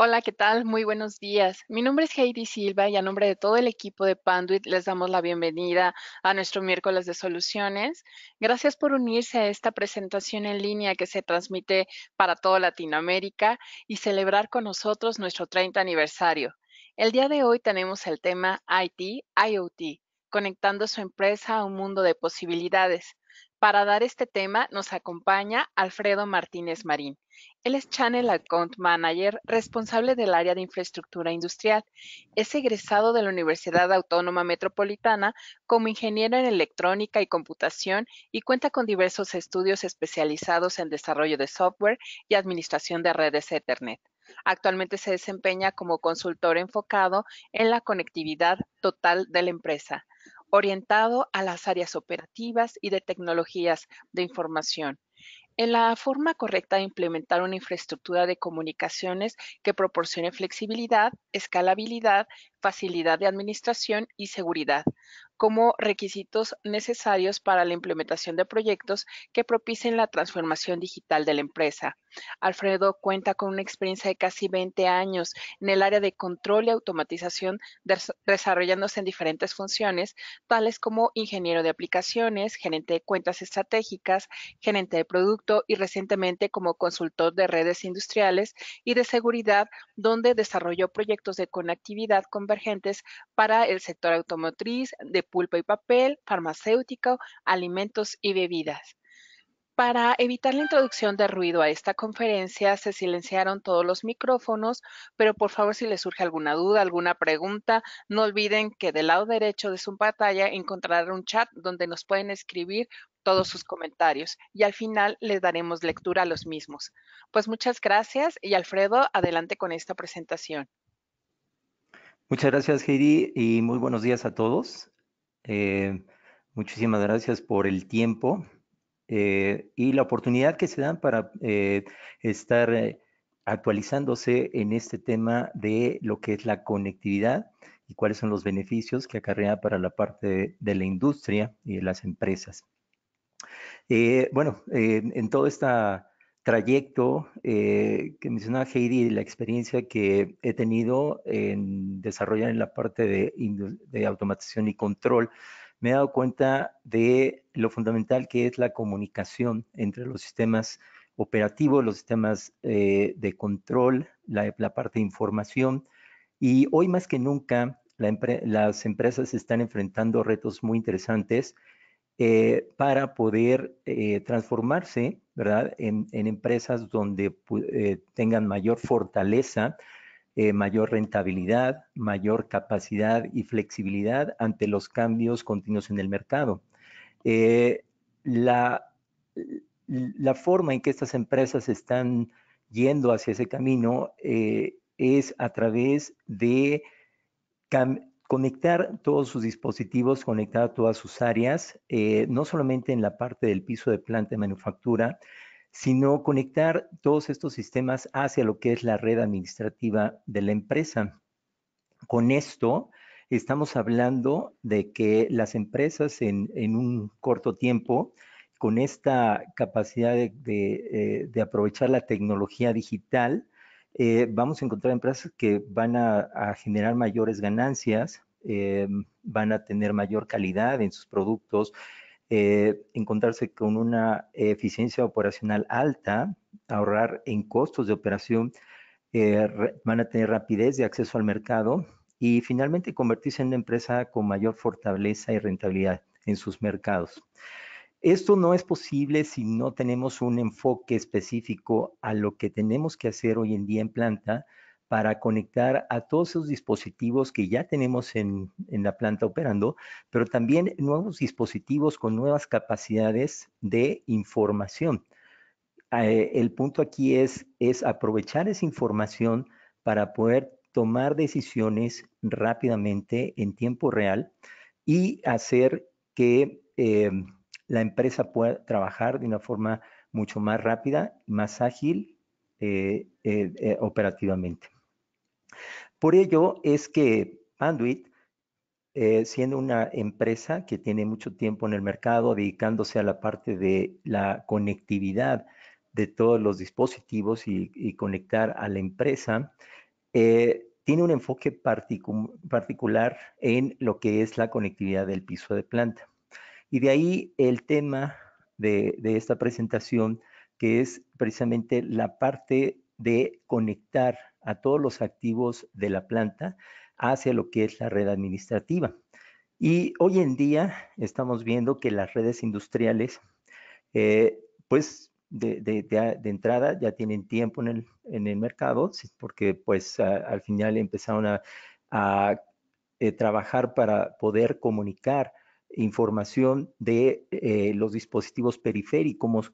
Hola, ¿qué tal? Muy buenos días. Mi nombre es Heidi Silva y a nombre de todo el equipo de Panduit les damos la bienvenida a nuestro miércoles de soluciones. Gracias por unirse a esta presentación en línea que se transmite para toda Latinoamérica y celebrar con nosotros nuestro 30 aniversario. El día de hoy tenemos el tema IT, IoT, conectando su empresa a un mundo de posibilidades. Para dar este tema nos acompaña Alfredo Martínez Marín. Él es Channel Account Manager, responsable del área de infraestructura industrial. Es egresado de la Universidad Autónoma Metropolitana como ingeniero en electrónica y computación y cuenta con diversos estudios especializados en desarrollo de software y administración de redes Ethernet. Actualmente se desempeña como consultor enfocado en la conectividad total de la empresa orientado a las áreas operativas y de tecnologías de información, en la forma correcta de implementar una infraestructura de comunicaciones que proporcione flexibilidad, escalabilidad, facilidad de administración y seguridad, como requisitos necesarios para la implementación de proyectos que propicien la transformación digital de la empresa. Alfredo cuenta con una experiencia de casi 20 años en el área de control y automatización, desarrollándose en diferentes funciones, tales como ingeniero de aplicaciones, gerente de cuentas estratégicas, gerente de producto y recientemente como consultor de redes industriales y de seguridad, donde desarrolló proyectos de conectividad convergentes para el sector automotriz, de pulpa y papel, farmacéutico, alimentos y bebidas. Para evitar la introducción de ruido a esta conferencia, se silenciaron todos los micrófonos, pero por favor si les surge alguna duda, alguna pregunta, no olviden que del lado derecho de su pantalla encontrarán un chat donde nos pueden escribir todos sus comentarios y al final les daremos lectura a los mismos. Pues muchas gracias y Alfredo, adelante con esta presentación. Muchas gracias, Heidi, y muy buenos días a todos. Eh, muchísimas gracias por el tiempo eh, y la oportunidad que se dan para eh, estar actualizándose en este tema de lo que es la conectividad y cuáles son los beneficios que acarrea para la parte de, de la industria y de las empresas. bueno, en toda esta trayecto eh, que mencionaba Heidi y la experiencia que he tenido en desarrollar en la parte de, de, automatización y control, me he dado cuenta de lo fundamental que es la comunicación entre los sistemas operativos, los sistemas eh, de control, la, parte de información. Y hoy más que nunca, las empresas están enfrentando retos muy interesantes eh, para poder eh, transformarse, ¿verdad? En, empresas donde eh, tengan mayor fortaleza, mayor rentabilidad, mayor capacidad y flexibilidad ante los cambios continuos en el mercado. la forma en que estas empresas están yendo hacia ese camino es a través de conectar todos sus dispositivos, conectar todas sus áreas, eh, no solamente en la parte del piso de planta de manufactura, sino conectar todos estos sistemas hacia lo que es la red administrativa de la empresa. Con esto, estamos hablando de que las empresas en, un corto tiempo, con esta capacidad de eh, aprovechar la tecnología digital, eh, vamos a encontrar empresas que van a, generar mayores ganancias, eh, van a tener mayor calidad en sus productos, eh, encontrarse con una eficiencia operacional alta, ahorrar en costos de operación, van a tener rapidez de acceso al mercado y finalmente convertirse en una empresa con mayor fortaleza y rentabilidad en sus mercados. Esto no es posible si no tenemos un enfoque específico a lo que tenemos que hacer hoy en día en planta para conectar a todos esos dispositivos que ya tenemos en, la planta operando, pero también nuevos dispositivos con nuevas capacidades de información. Eh, el punto aquí es, es aprovechar esa información para poder tomar decisiones rápidamente en tiempo real y hacer que eh, la empresa pueda trabajar de una forma mucho más rápida, más ágil eh, eh, eh, operativamente. Por ello es que Panduit, siendo una empresa que tiene mucho tiempo en el mercado, dedicándose a la parte de la conectividad de todos los dispositivos y, conectar a la empresa, tiene un enfoque particular en lo que es la conectividad del piso de planta. Y de ahí el tema de, esta presentación, que es precisamente la parte de conectar a todos los activos de la planta hacia lo que es la red administrativa. Y hoy en día estamos viendo que las redes industriales, eh, pues de, entrada ya tienen tiempo en el, mercado, porque pues al final empezaron a, eh, trabajar para poder comunicar información de eh, los dispositivos periféricos,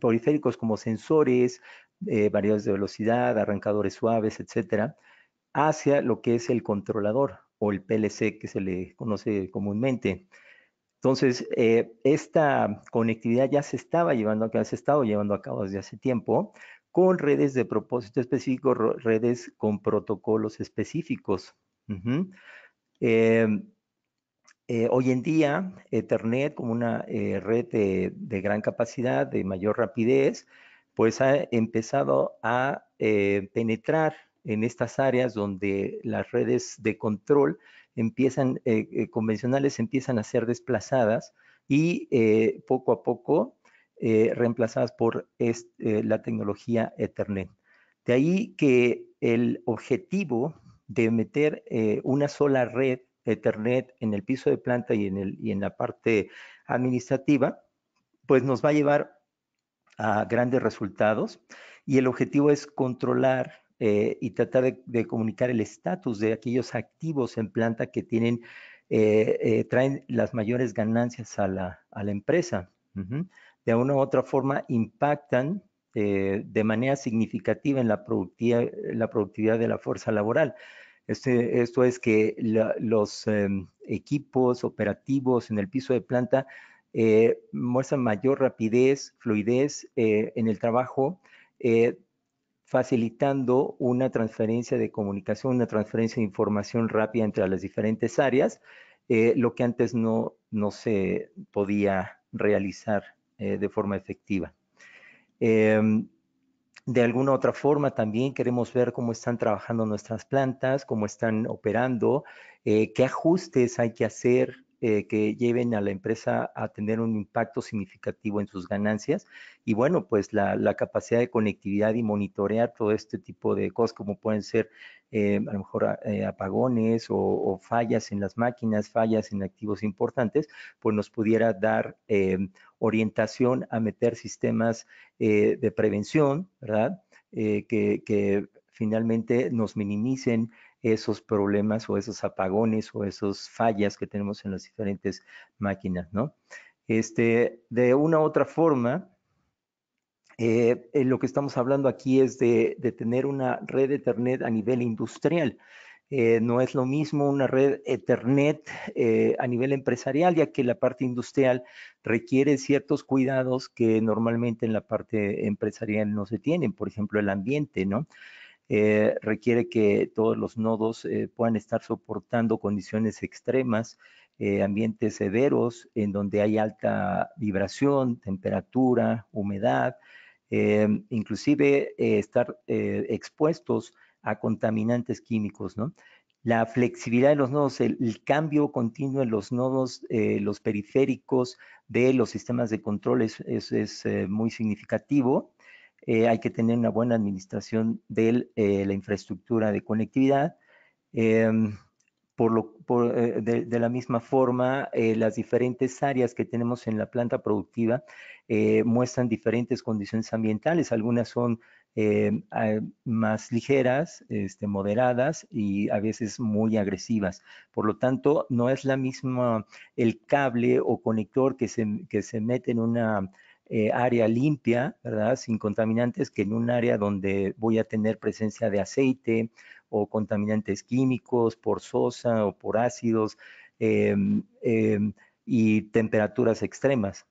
periféricos como sensores, eh, variables de velocidad, arrancadores suaves, etcétera, hacia lo que es el controlador o el PLC que se le conoce comúnmente. Entonces, eh, esta conectividad ya se estaba llevando a cabo, se estado llevando a cabo desde hace tiempo con redes de propósito específico, redes con protocolos específicos. Eh, hoy en día, Ethernet, como una eh, red de, gran capacidad, de mayor rapidez, pues ha empezado a eh, penetrar en estas áreas donde las redes de control empiezan, convencionales empiezan a ser desplazadas y poco a poco reemplazadas por la tecnología Ethernet. De ahí que el objetivo de meter una sola red Ethernet en el piso de planta y en, el, en la parte administrativa, pues nos va a llevar a grandes resultados y el objetivo es controlar eh, y tratar de, comunicar el estatus de aquellos activos en planta que tienen, eh, eh, traen las mayores ganancias a la, empresa. De una u otra forma impactan de manera significativa en la, productividad, la productividad de la fuerza laboral. Este, esto es que los em, equipos operativos en el piso de planta eh, muestran mayor rapidez, fluidez eh, en el trabajo, eh, facilitando una transferencia de comunicación, una transferencia de información rápida entre las diferentes áreas, lo que antes no, no se podía realizar de forma efectiva. Em, de alguna otra forma, también queremos ver cómo están trabajando nuestras plantas, cómo están operando, eh, qué ajustes hay que hacer eh, que lleven a la empresa a tener un impacto significativo en sus ganancias. Y bueno, pues la, capacidad de conectividad y monitorear todo este tipo de cosas, como pueden ser eh, a lo mejor eh, apagones o, fallas en las máquinas, fallas en activos importantes, pues nos pudiera dar orientación a meter sistemas de prevención, ¿verdad? que finalmente nos minimicen esos problemas o esos apagones o esas fallas que tenemos en las diferentes máquinas, ¿no? Este, de una u otra forma, eh, eh, lo que estamos hablando aquí es de, tener una red Ethernet a nivel industrial. Eh, no es lo mismo una red Ethernet a nivel empresarial, ya que la parte industrial requiere ciertos cuidados que normalmente en la parte empresarial no se tienen, por ejemplo, el ambiente, ¿no? Eh, requiere que todos los nodos eh, puedan estar soportando condiciones extremas, eh, ambientes severos en donde hay alta vibración, temperatura, humedad, inclusive estar expuestos a contaminantes químicos, La flexibilidad de los nodos, el, cambio continuo en los nodos, los periféricos de los sistemas de control es muy significativo eh, hay que tener una buena administración de eh, la infraestructura de conectividad. Em, por, eh, de, la misma forma, las diferentes áreas que tenemos en la planta productiva muestran diferentes condiciones ambientales. Algunas son em, más ligeras, este, moderadas y a veces muy agresivas. Por lo tanto, no es la misma el cable o conector que se, que se mete en una eh, área limpia, ¿verdad? Sin contaminantes, que en un área donde voy a tener presencia de aceite o contaminantes químicos por sosa o por ácidos em, em, y temperaturas extremas.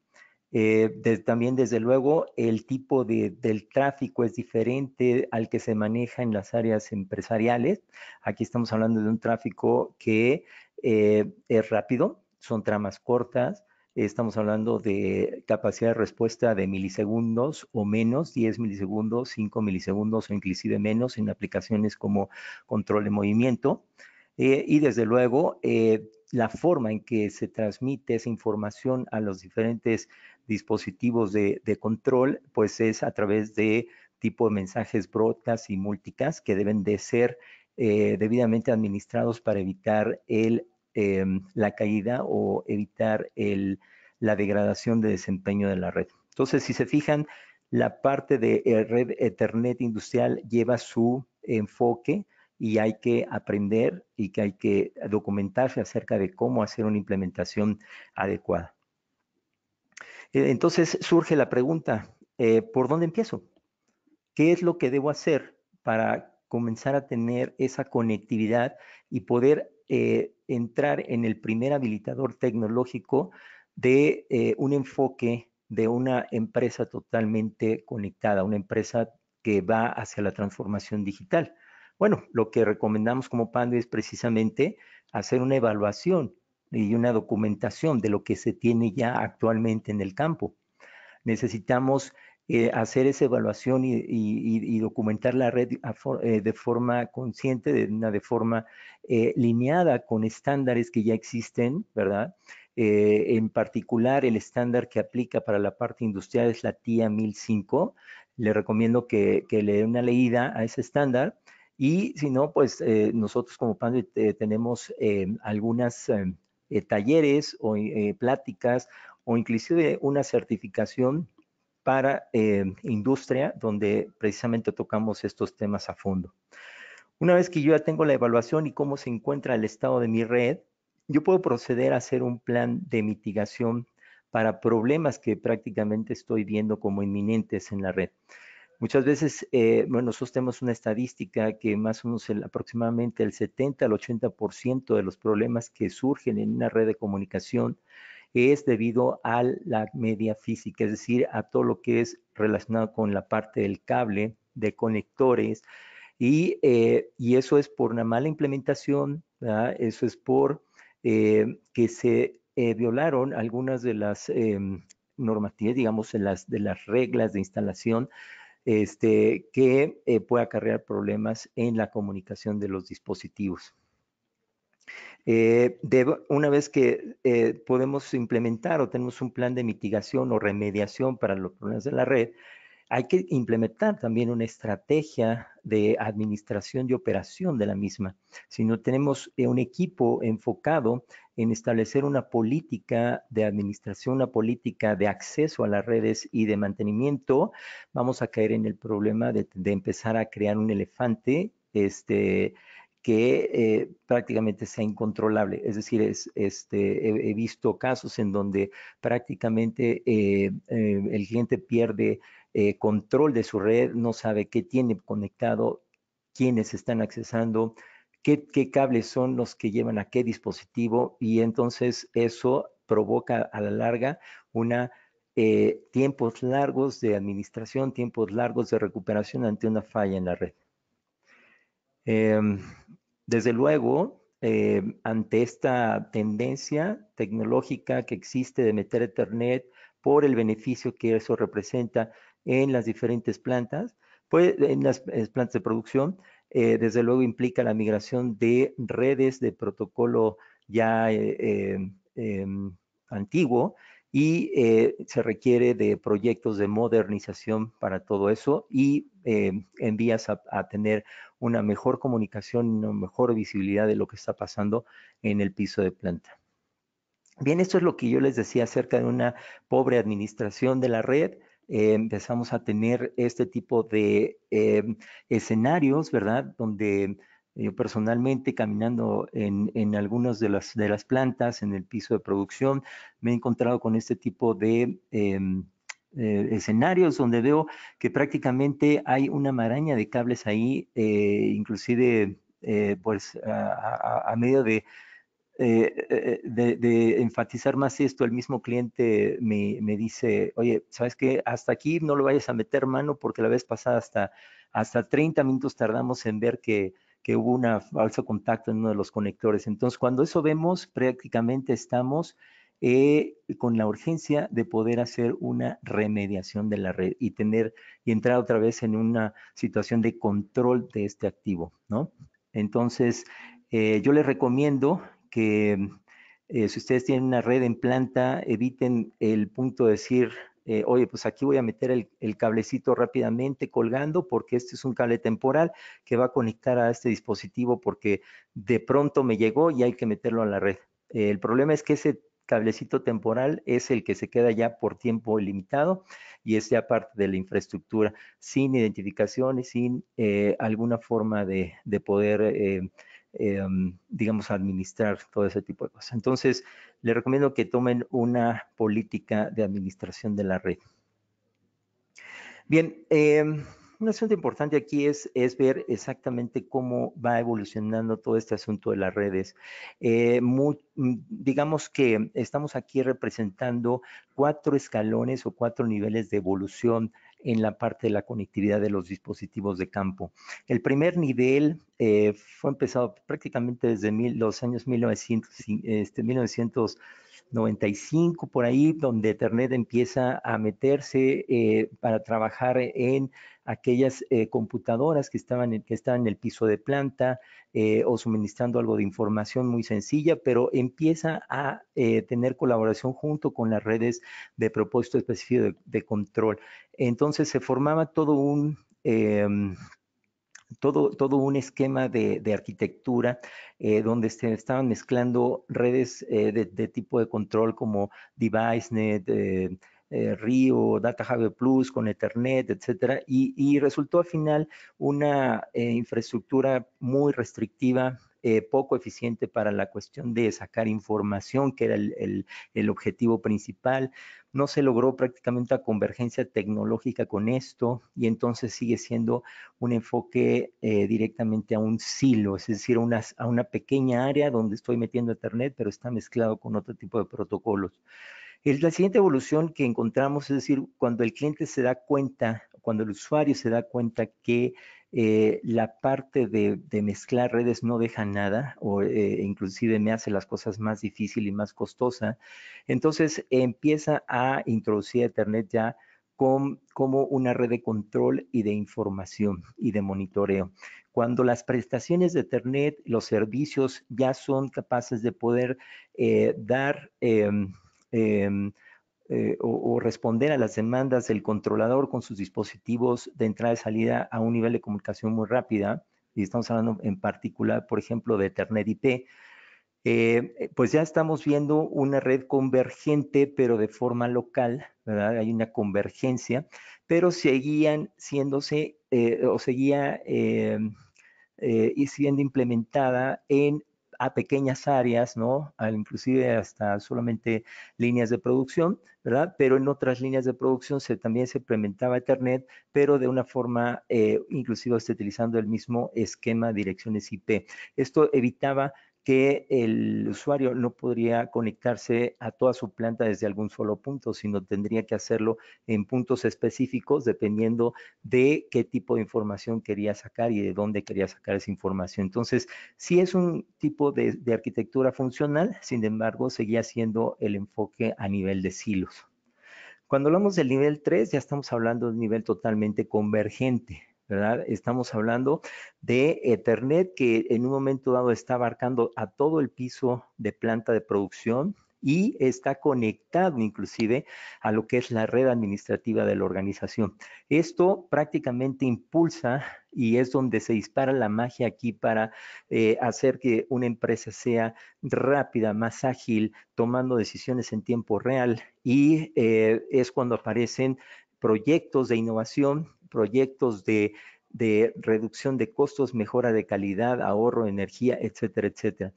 Eh, también, desde luego, el tipo de, del tráfico es diferente al que se maneja en las áreas empresariales. Aquí estamos hablando de un tráfico que eh, es rápido, son tramas cortas, Estamos hablando de capacidad de respuesta de milisegundos o menos, 10 milisegundos, 5 milisegundos o inclusive menos en aplicaciones como control de movimiento. Eh, y desde luego, eh, la forma en que se transmite esa información a los diferentes dispositivos de, control, pues es a través de tipo de mensajes broadcast y multicast que deben de ser eh, debidamente administrados para evitar el Em, la caída o evitar la degradación de desempeño de la red. Entonces, si se fijan, la parte de eh, red Ethernet industrial lleva su enfoque y hay que aprender y que hay que documentarse acerca de cómo hacer una implementación adecuada. Eh, entonces surge la pregunta, eh, ¿por dónde empiezo? ¿Qué es lo que debo hacer para comenzar a tener esa conectividad y poder entrar en el primer habilitador tecnológico de eh, un enfoque de una empresa totalmente conectada, una empresa que va hacia la transformación digital. Bueno, lo que recomendamos como PANDE es precisamente hacer una evaluación y una documentación de lo que se tiene ya actualmente en el campo. Necesitamos eh, hacer esa evaluación y, documentar la red eh, de forma consciente, de, de forma eh, lineada con estándares que ya existen, ¿verdad? en particular, el estándar que aplica para la parte industrial es la TIA 1005. Le recomiendo que, que le dé una leída a ese estándar. Y si no, pues nosotros como PANDE tenemos algunas talleres o pláticas o inclusive una certificación para eh, industria, donde precisamente tocamos estos temas a fondo. Una vez que yo ya tengo la evaluación y cómo se encuentra el estado de mi red, yo puedo proceder a hacer un plan de mitigación para problemas que prácticamente estoy viendo como inminentes en la red. Muchas veces, eh, bueno, nosotros tenemos una estadística que más o menos aproximadamente el 70 al 80% de los problemas que surgen en una red de comunicación que es debido a la media física, es decir, a todo lo que es relacionado con la parte del cable, de conectores, y, eh, eso es por una mala implementación, eso es por eh, que se eh, violaron algunas de las em, normativas, digamos, de las reglas de instalación este, que puede acarrear problemas en la comunicación de los dispositivos. Eh, de, una vez que eh, podemos implementar o tenemos un plan de mitigación o remediación para los problemas de la red, hay que implementar también una estrategia de administración y operación de la misma. Si no tenemos eh, un equipo enfocado en establecer una política de administración, una política de acceso a las redes y de mantenimiento, vamos a caer en el problema de, de empezar a crear un elefante este, que eh, prácticamente sea incontrolable. Es decir, es, este, he, visto casos en donde prácticamente eh, eh, el cliente pierde control de su red, no sabe qué tiene conectado, quiénes están accesando, qué, cables son los que llevan a qué dispositivo y entonces eso provoca a la larga una tiempos largos de administración, tiempos largos de recuperación ante una falla en la red. Em, desde luego, em, ante esta tendencia tecnológica que existe de meter Ethernet por el beneficio que eso representa en las diferentes plantas, pues en las eh, plantas de producción, eh, desde luego implica la migración de redes de protocolo ya eh, em, antiguo y se requiere de proyectos de modernización para todo eso y Em, envías en a, tener una mejor comunicación, una mejor visibilidad de lo que está pasando en el piso de planta. Bien, esto es lo que yo les decía acerca de una pobre administración de la red. Eh, empezamos a tener este tipo de em, escenarios, ¿verdad? Donde yo eh, personalmente caminando en, en algunas de de las plantas, en el piso de producción, me he encontrado con este tipo de em, eh, escenarios donde veo que prácticamente hay una maraña de cables ahí, eh, inclusive eh, pues a, medio de, de, enfatizar más esto, el mismo cliente me, me, dice, oye, ¿sabes qué? Hasta aquí no lo vayas a meter mano porque la vez pasada hasta, hasta 30 minutos tardamos en ver que, que hubo un falso contacto en uno de los conectores. Entonces, cuando eso vemos, prácticamente estamos eh, con la urgencia de poder hacer una remediación de la red y tener y entrar otra vez en una situación de control de este activo, ¿no? Entonces, eh, yo les recomiendo que eh, si ustedes tienen una red en planta, eviten el punto de decir, oye, pues aquí voy a meter el, cablecito rápidamente colgando porque este es un cable temporal que va a conectar a este dispositivo porque de pronto me llegó y hay que meterlo a la red. el problema es que ese cablecito temporal es el que se queda ya por tiempo ilimitado y es ya parte de la infraestructura, sin identificación y sin eh, alguna forma de, poder, eh, em, digamos, administrar todo ese tipo de cosas. Entonces, le recomiendo que tomen una política de administración de la red. Bien, em, un asunto importante aquí es, ver exactamente cómo va evolucionando todo este asunto de las redes. Eh, mm, digamos que estamos aquí representando cuatro escalones o cuatro niveles de evolución en la parte de la conectividad de los dispositivos de campo. El primer nivel eh, fue empezado prácticamente desde los años 1900 95 por ahí, donde Ethernet empieza a meterse eh, para trabajar en aquellas eh, computadoras que estaban, en, que estaban en el piso de planta eh, o suministrando algo de información muy sencilla, pero empieza a tener colaboración junto con las redes de propósito específico de control. Entonces se formaba todo un em, todo, todo un esquema de, arquitectura eh, donde se estaban mezclando redes eh, de, tipo de control como DeviceNet, eh, eh Rio, Data Plus, con Ethernet, etcétera, y resultó al final una infraestructura muy restrictiva, eh, poco eficiente para la cuestión de sacar información, que era el, objetivo principal. No se logró prácticamente la convergencia tecnológica con esto y entonces sigue siendo un enfoque eh, directamente a un silo, es decir, a una pequeña área donde estoy metiendo Internet, pero está mezclado con otro tipo de protocolos. La siguiente evolución que encontramos es decir, cuando el cliente se da cuenta, cuando el usuario se da cuenta que eh, la parte de, mezclar redes no deja nada o eh, inclusive me hace las cosas más difíciles y más costosas. Entonces empieza a introducir Ethernet ya como una red de control y de información y de monitoreo. Cuando las prestaciones de Ethernet, los servicios ya son capaces de poder eh, dar em, em, eh, o, responder a las demandas del controlador con sus dispositivos de entrada y salida a un nivel de comunicación muy rápida, y estamos hablando en particular, por ejemplo, de Ethernet IP, eh, eh, pues ya estamos viendo una red convergente, pero de forma local, ¿verdad? Hay una convergencia, pero seguían siéndose o seguía y siendo implementada en a pequeñas áreas, ¿no? inclusive hasta solamente líneas de producción, ¿verdad? Pero en otras líneas de producción también se implementaba Ethernet, pero de una forma, eh, inclusive utilizando el mismo esquema de direcciones IP. Esto evitaba que el usuario no podría conectarse a toda su planta desde algún solo punto, sino tendría que hacerlo en puntos específicos dependiendo de qué tipo de información quería sacar y de dónde quería sacar esa información. Entonces, sí es un tipo de, arquitectura funcional, sin embargo, seguía siendo el enfoque a nivel de silos. Cuando hablamos del nivel 3, ya estamos hablando de un nivel totalmente convergente. ¿verdad? Estamos hablando de Ethernet que en un momento dado está abarcando a todo el piso de planta de producción y está conectado inclusive a lo que es la red administrativa de la organización. Esto prácticamente impulsa y es donde se dispara la magia aquí para eh, hacer que una empresa sea rápida, más ágil, tomando decisiones en tiempo real y eh, es cuando aparecen proyectos de innovación proyectos de, de reducción de costos, mejora de calidad, ahorro, energía, etcétera, etcétera.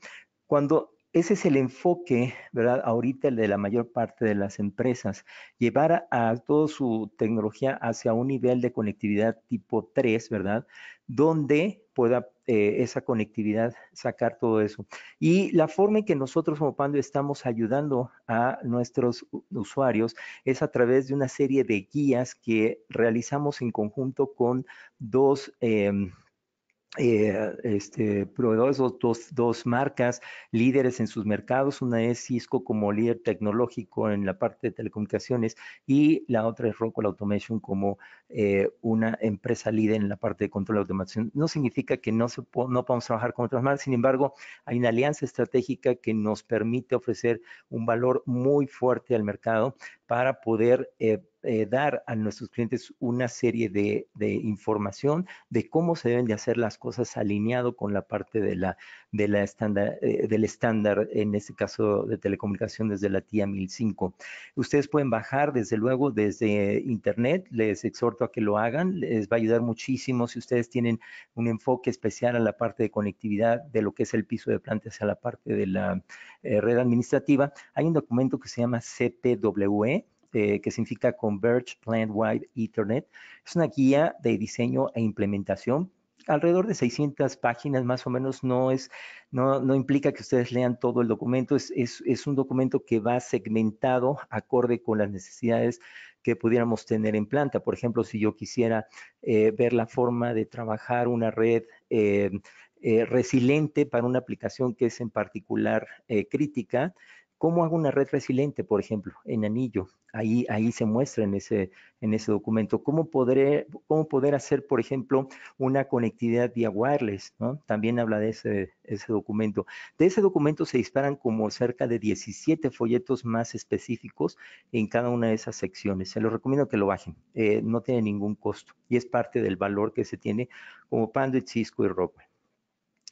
Cuando ese es el enfoque, ¿verdad? Ahorita el de la mayor parte de las empresas, llevar a, toda su tecnología hacia un nivel de conectividad tipo 3, ¿verdad? Donde pueda eh, esa conectividad sacar todo eso. Y la forma en que nosotros como Pando estamos ayudando a nuestros usuarios es a través de una serie de guías que realizamos en conjunto con dos... Em, eh, este, proveedores, dos, dos, marcas líderes en sus mercados. Una es Cisco como líder tecnológico en la parte de telecomunicaciones y la otra es Rockwell Automation como eh, una empresa líder en la parte de control de automación. No significa que no, se no podamos trabajar con otras marcas, sin embargo, hay una alianza estratégica que nos permite ofrecer un valor muy fuerte al mercado para poder eh, eh, dar a nuestros clientes una serie de, información de cómo se deben de hacer las cosas alineado con la parte de la, de estándar, eh, del estándar, en este caso de telecomunicación desde la TIA 1005. Ustedes pueden bajar, desde luego, desde Internet, les exhorto a que lo hagan, les va a ayudar muchísimo si ustedes tienen un enfoque especial a la parte de conectividad de lo que es el piso de planta hacia la parte de la eh, red administrativa. Hay un documento que se llama CPWE, eh, que significa Converge Plant Wide Ethernet. Es una guía de diseño e implementación alrededor de 600 páginas más o menos, no, es, no, no implica que ustedes lean todo el documento, es, es, es, un documento que va segmentado acorde con las necesidades que pudiéramos tener en planta. Por ejemplo, si yo quisiera eh, ver la forma de trabajar una red eh, eh, resiliente para una aplicación que es en particular crítica, ¿Cómo hago una red resiliente, por ejemplo, en anillo? Ahí, ahí, se muestra en ese, en ese documento. ¿Cómo, ¿Cómo poder hacer, por ejemplo, una conectividad vía wireless? También habla de ese, ese documento. De ese documento se disparan como cerca de 17 folletos más específicos en cada una de esas secciones. Se los recomiendo que lo bajen. Eh, no tiene ningún costo y es parte del valor que se tiene como y Cisco y Rockwell.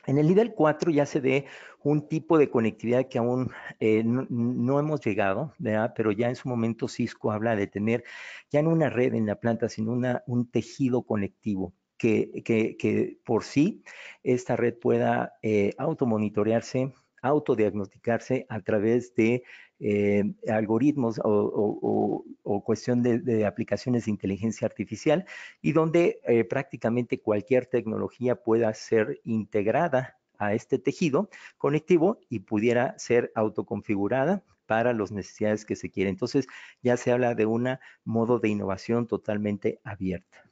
En el nivel 4 ya se ve un tipo de conectividad que aún eh, no, hemos llegado, pero ya en su momento Cisco habla de tener ya no una red en la planta, sino un tejido conectivo. Que, por sí esta red pueda eh, automonitorearse, autodiagnosticarse a través de eh, algoritmos o, cuestión de, aplicaciones de inteligencia artificial y donde eh, prácticamente cualquier tecnología pueda ser integrada a este tejido conectivo y pudiera ser autoconfigurada para las necesidades que se quieren. Entonces, ya se habla de un modo de innovación totalmente abierta.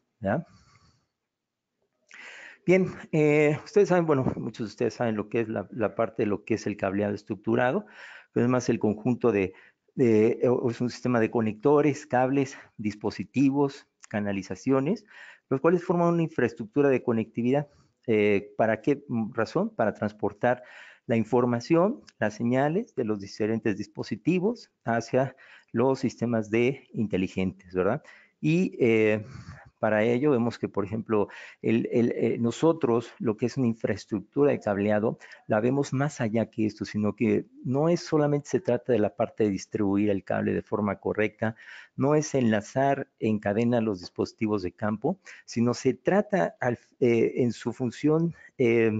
Bien, eh, ustedes saben, bueno, muchos de ustedes saben lo que es la, parte de lo que es el cableado estructurado. Pues, es más el conjunto de, eh, es un sistema de conectores, cables, dispositivos, canalizaciones, los cuales forman una infraestructura de conectividad. Eh, ¿Para qué razón? Para transportar la información, las señales de los diferentes dispositivos hacia los sistemas de inteligentes, ¿verdad? Y eh, para ello vemos que, por ejemplo, eh, nosotros lo que es una infraestructura de cableado la vemos más allá que esto, sino que no es solamente se trata de la parte de distribuir el cable de forma correcta, no es enlazar en cadena los dispositivos de campo, sino se trata eh, en su función eh,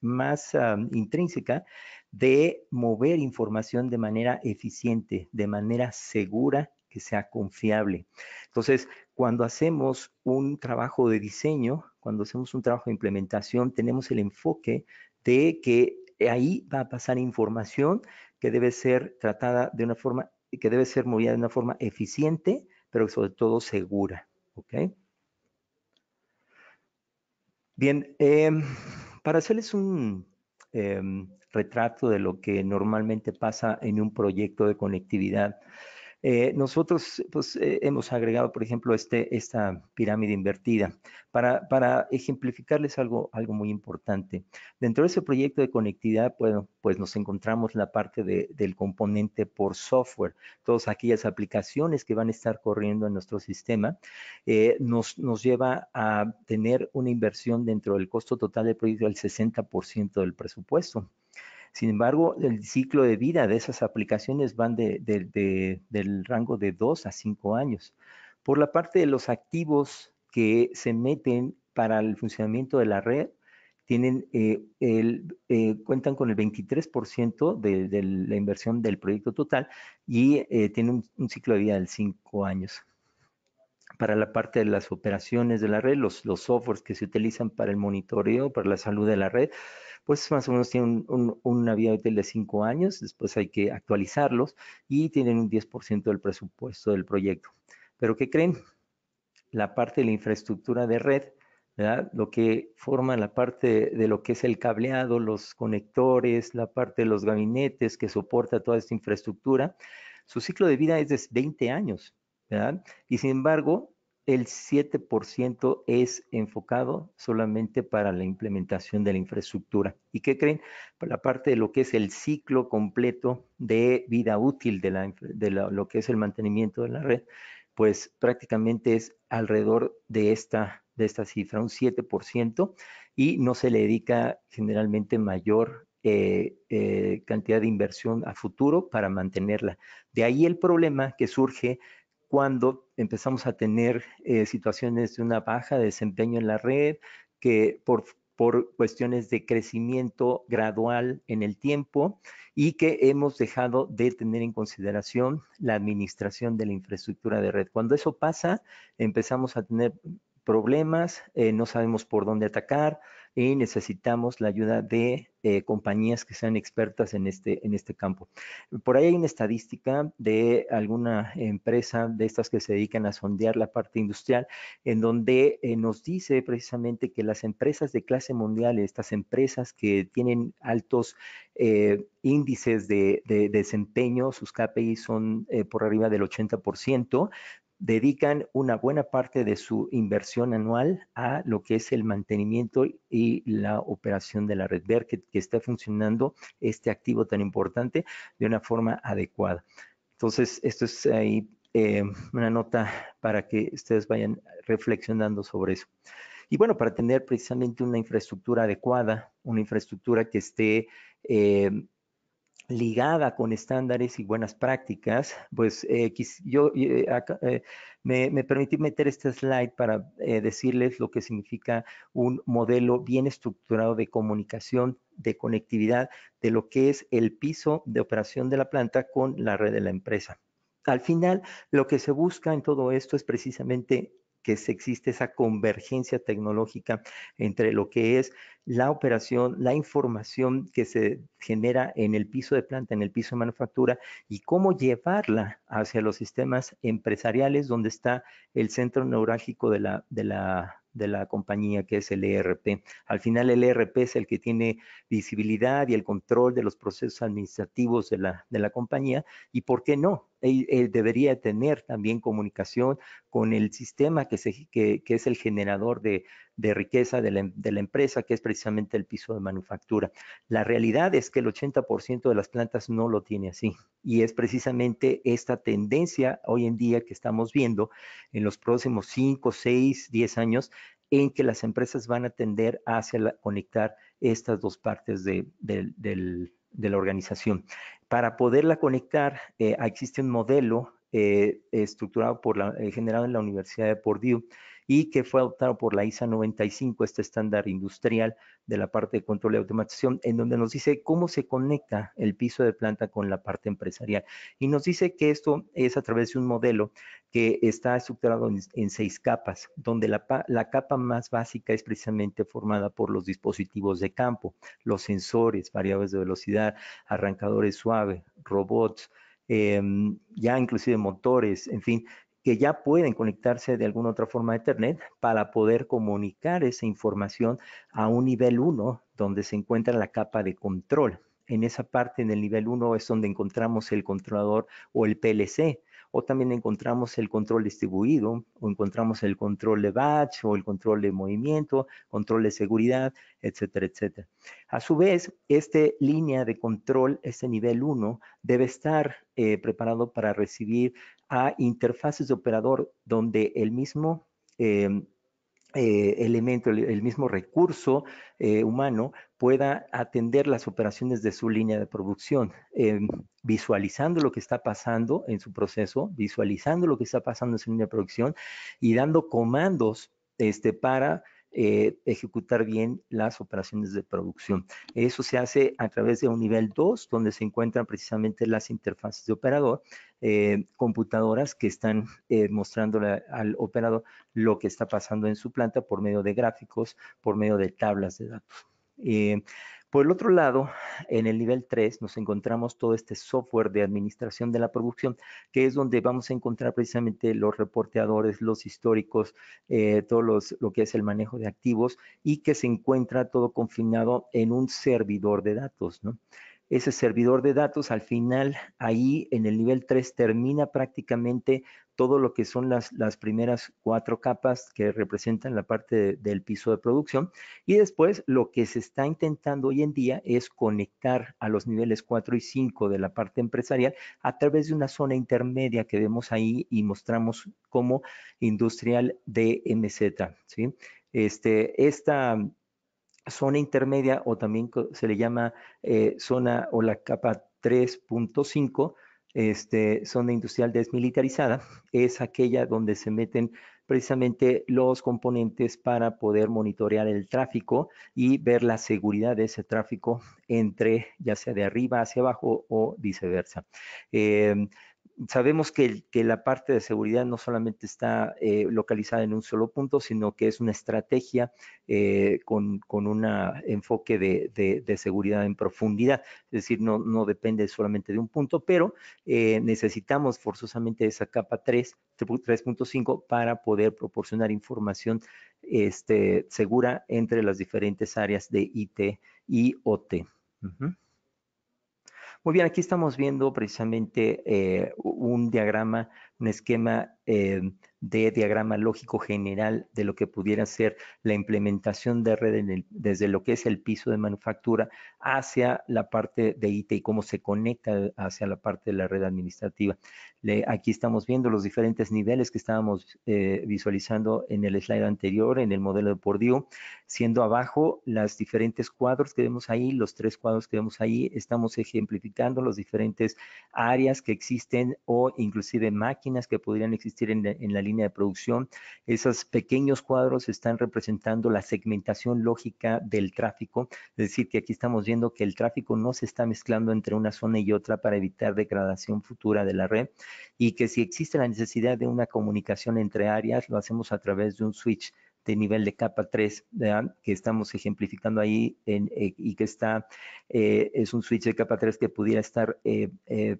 más ah, intrínseca de mover información de manera eficiente, de manera segura que sea confiable. Entonces, cuando hacemos un trabajo de diseño, cuando hacemos un trabajo de implementación, tenemos el enfoque de que ahí va a pasar información que debe ser tratada de una forma, que debe ser movida de una forma eficiente, pero sobre todo segura. ¿Ok? Bien, eh, para hacerles un eh, retrato de lo que normalmente pasa en un proyecto de conectividad, eh, nosotros pues, eh, hemos agregado, por ejemplo, este, esta pirámide invertida para, ejemplificarles algo, muy importante. Dentro de ese proyecto de conectividad, pues nos encontramos la parte del componente por software, todas aquellas aplicaciones que van a estar corriendo en nuestro sistema, eh, nos, nos lleva a tener una inversión dentro del costo total del proyecto del 60% del presupuesto. Sin embargo, el ciclo de vida de esas aplicaciones van del rango de 2 a 5 años. Por la parte de los activos que se meten para el funcionamiento de la red, tienen, eh, eh, cuentan con el 23% de, la inversión del proyecto total y eh, tienen un, ciclo de vida de 5 años. Para la parte de las operaciones de la red, los softwares que se utilizan para el monitoreo, para la salud de la red, pues más o menos tienen un, una vida útil de cinco años, después hay que actualizarlos y tienen un 10% del presupuesto del proyecto. Pero ¿qué creen? La parte de la infraestructura de red, ¿verdad? lo que forma la parte de lo que es el cableado, los conectores, la parte de los gabinetes que soporta toda esta infraestructura, su ciclo de vida es de 20 años. ¿verdad? Y sin embargo, el 7% es enfocado solamente para la implementación de la infraestructura. ¿Y qué creen? Para la parte de lo que es el ciclo completo de vida útil de, la, de lo que es el mantenimiento de la red, pues prácticamente es alrededor de esta, de esta cifra, un 7%, y no se le dedica generalmente mayor eh, eh, cantidad de inversión a futuro para mantenerla. De ahí el problema que surge cuando empezamos a tener eh, situaciones de una baja de desempeño en la red, que por, cuestiones de crecimiento gradual en el tiempo y que hemos dejado de tener en consideración la administración de la infraestructura de red. Cuando eso pasa, empezamos a tener problemas, eh, no sabemos por dónde atacar, y necesitamos la ayuda de eh, compañías que sean expertas en este, en este campo. Por ahí hay una estadística de alguna empresa de estas que se dedican a sondear la parte industrial, en donde eh, nos dice precisamente que las empresas de clase mundial, estas empresas que tienen altos eh, índices de, de, desempeño, sus KPI son por arriba del 80%, dedican una buena parte de su inversión anual a lo que es el mantenimiento y la operación de la red, ver que, está funcionando este activo tan importante de una forma adecuada. Entonces, esto es ahí eh, una nota para que ustedes vayan reflexionando sobre eso. Y bueno, para tener precisamente una infraestructura adecuada, una infraestructura que esté eh, ligada con estándares y buenas prácticas, pues eh, yo eh, eh, me, me, permití meter este slide para decirles lo que significa un modelo bien estructurado de comunicación, de conectividad, de lo que es el piso de operación de la planta con la red de la empresa. Al final, lo que se busca en todo esto es precisamente que existe esa convergencia tecnológica entre lo que es la operación, la información que se genera en el piso de planta, en el piso de manufactura y cómo llevarla hacia los sistemas empresariales donde está el centro neurálgico de la, compañía que es el ERP. Al final el ERP es el que tiene visibilidad y el control de los procesos administrativos de la compañía y por qué no, debería tener también comunicación con el sistema que, es el generador de, riqueza de la, empresa, que es precisamente el piso de manufactura. La realidad es que el 80% de las plantas no lo tiene así. Y es precisamente esta tendencia hoy en día que estamos viendo en los próximos 5, 6, 10 años, en que las empresas van a tender hacia conectar estas dos partes de, del de la organización. Para poderla conectar, eh, existe un modelo eh, estructurado por eh, generado en la Universidad de Purdue y que fue adoptado por la ISA 95, este estándar industrial de la parte de control y automatización, en donde nos dice cómo se conecta el piso de planta con la parte empresarial. Y nos dice que esto es a través de un modelo que está estructurado en, seis capas, donde la, capa más básica es precisamente formada por los dispositivos de campo, los sensores, variables de velocidad, arrancadores suaves, robots, em, ya inclusive motores, en fin, que ya pueden conectarse de alguna otra forma a Internet para poder comunicar esa información a un nivel 1 donde se encuentra la capa de control. En esa parte, en el nivel 1, es donde encontramos el controlador o el PLC, o también encontramos el control distribuido, o encontramos el control de batch, o el control de movimiento, control de seguridad, etcétera, etcétera. A su vez, esta línea de control, este nivel 1, debe estar eh, preparado para recibir a interfaces de operador donde el mismo em, eh, elemento, el, mismo recurso eh, humano pueda atender las operaciones de su línea de producción, em, visualizando lo que está pasando en su proceso, visualizando lo que está pasando en su línea de producción y dando comandos este, para eh, ejecutar bien las operaciones de producción. Eso se hace a través de un nivel 2, donde se encuentran precisamente las interfaces de operador, eh, computadoras que están mostrando eh, mostrándole al operador lo que está pasando en su planta por medio de gráficos, por medio de tablas de datos. Por el otro lado, en el nivel 3 nos encontramos todo este software de administración de la producción, que es donde vamos a encontrar precisamente los reporteadores, los históricos, eh, todo lo que es el manejo de activos y que se encuentra todo confinado en un servidor de datos. ¿no? ese servidor de datos, al final, ahí en el nivel 3 termina prácticamente todo lo que son las, las primeras cuatro capas que representan la parte del piso de producción. Y después lo que se está intentando hoy en día es conectar a los niveles 4 y 5 de la parte empresarial a través de una zona intermedia que vemos ahí y mostramos como industrial DMZ. ¿sí? Este, esta zona intermedia o también se le llama eh, zona o la capa 3.5, este, zona industrial desmilitarizada, es aquella donde se meten precisamente los componentes para poder monitorear el tráfico y ver la seguridad de ese tráfico entre ya sea de arriba hacia abajo o viceversa. Em, sabemos que, la parte de seguridad no solamente está eh, localizada en un solo punto, sino que es una estrategia eh, con, un enfoque de, seguridad en profundidad. Es decir, no, depende solamente de un punto, pero eh, necesitamos forzosamente esa capa 3, 3.5 para poder proporcionar información este, segura entre las diferentes áreas de IT y OT. Muy bien, aquí estamos viendo precisamente eh, un diagrama, un esquema eh, de diagrama lógico general de lo que pudiera ser la implementación de red desde lo que es el piso de manufactura hacia la parte de IT y cómo se conecta hacia la parte de la red administrativa. aquí estamos viendo los diferentes niveles que estábamos eh, visualizando en el slide anterior, en el modelo de Pordue siendo abajo las diferentes cuadros que vemos ahí, los tres cuadros que vemos ahí, estamos ejemplificando las diferentes áreas que existen o inclusive máquinas que podrían existir en en la línea de producción. Esos pequeños cuadros están representando la segmentación lógica del tráfico, es decir, que aquí estamos viendo que el tráfico no se está mezclando entre una zona y otra para evitar degradación futura de la red y que si existe la necesidad de una comunicación entre áreas, lo hacemos a través de un switch de este nivel de capa 3, que estamos ejemplificando ahí en, eh, y que está, eh, es un switch de capa 3 que pudiera estar eh,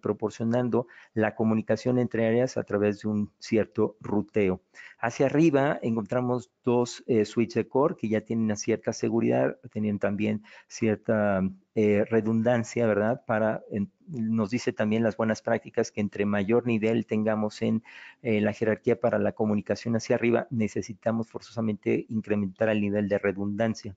proporcionando la comunicación entre áreas a través de un cierto ruteo. Hacia arriba encontramos dos switches de core que ya tienen una cierta seguridad, tienen también cierta redundancia, ¿verdad? Para en, nos dice también las buenas prácticas que entre mayor nivel tengamos en eh, la jerarquía para la comunicación hacia arriba, necesitamos forzosamente incrementar el nivel de redundancia.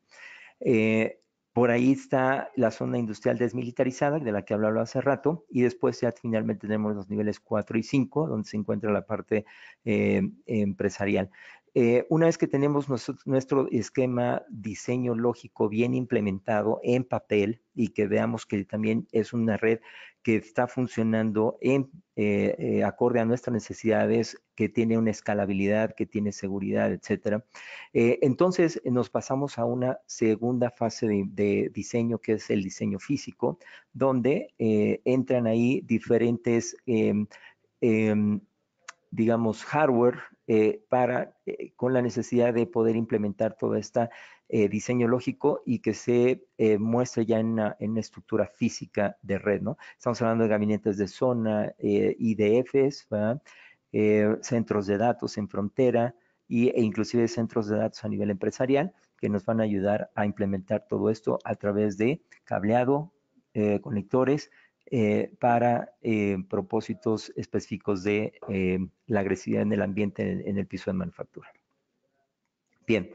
Eh, por ahí está la zona industrial desmilitarizada, de la que hablaba hace rato, y después ya finalmente tenemos los niveles 4 y 5, donde se encuentra la parte eh, empresarial. Eh, una vez que tenemos nuestro, esquema diseño lógico bien implementado en papel y que veamos que también es una red que está funcionando en, eh, eh, acorde a nuestras necesidades, que tiene una escalabilidad, que tiene seguridad, etcétera, entonces nos pasamos a una segunda fase de diseño que es el diseño físico, donde entran ahí diferentes em, em, digamos, hardware eh, para, eh, con la necesidad de poder implementar todo este diseño lógico y que se muestre ya en una, estructura física de red. ¿no? Estamos hablando de gabinetes de zona, IDFs, centros de datos en frontera e inclusive centros de datos a nivel empresarial que nos van a ayudar a implementar todo esto a través de cableado, conectores, eh, para eh, propósitos específicos de eh, la agresividad en el ambiente en, el piso de manufactura. Bien,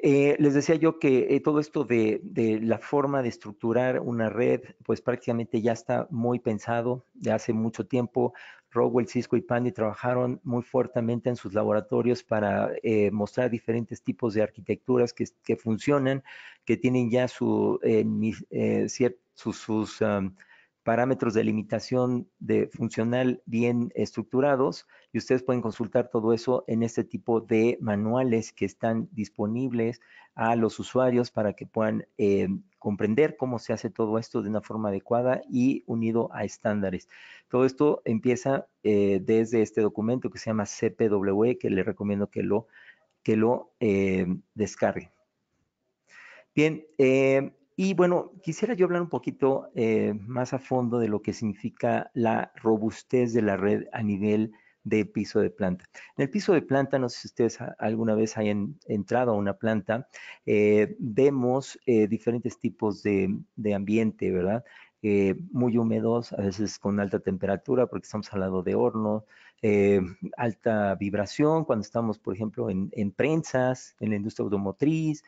les decía yo que todo esto de, la forma de estructurar una red, pues prácticamente ya está muy pensado de hace mucho tiempo. Rowell, Cisco y Pandi trabajaron muy fuertemente en sus laboratorios para mostrar diferentes tipos de arquitecturas que, funcionan, que tienen ya su, sus, um, parámetros de limitación de funcional bien estructurados y ustedes pueden consultar todo eso en este tipo de manuales que están disponibles a los usuarios para que puedan eh, comprender cómo se hace todo esto de una forma adecuada y unido a estándares. Todo esto empieza eh, desde este documento que se llama CPWE, que les recomiendo que lo, que lo eh, Bien, eh, y bueno, quisiera yo hablar un poquito eh, más a fondo de lo que significa la robustez de la red a nivel de piso de planta. En el piso de planta, no sé si ustedes alguna vez hayan entrado a una planta, eh, vemos eh, diferentes tipos de, ambiente, ¿verdad? muy húmedos, a veces con alta temperatura porque estamos al lado de horno, alta vibración cuando estamos, por ejemplo, en, en, prensas, en la industria automotriz,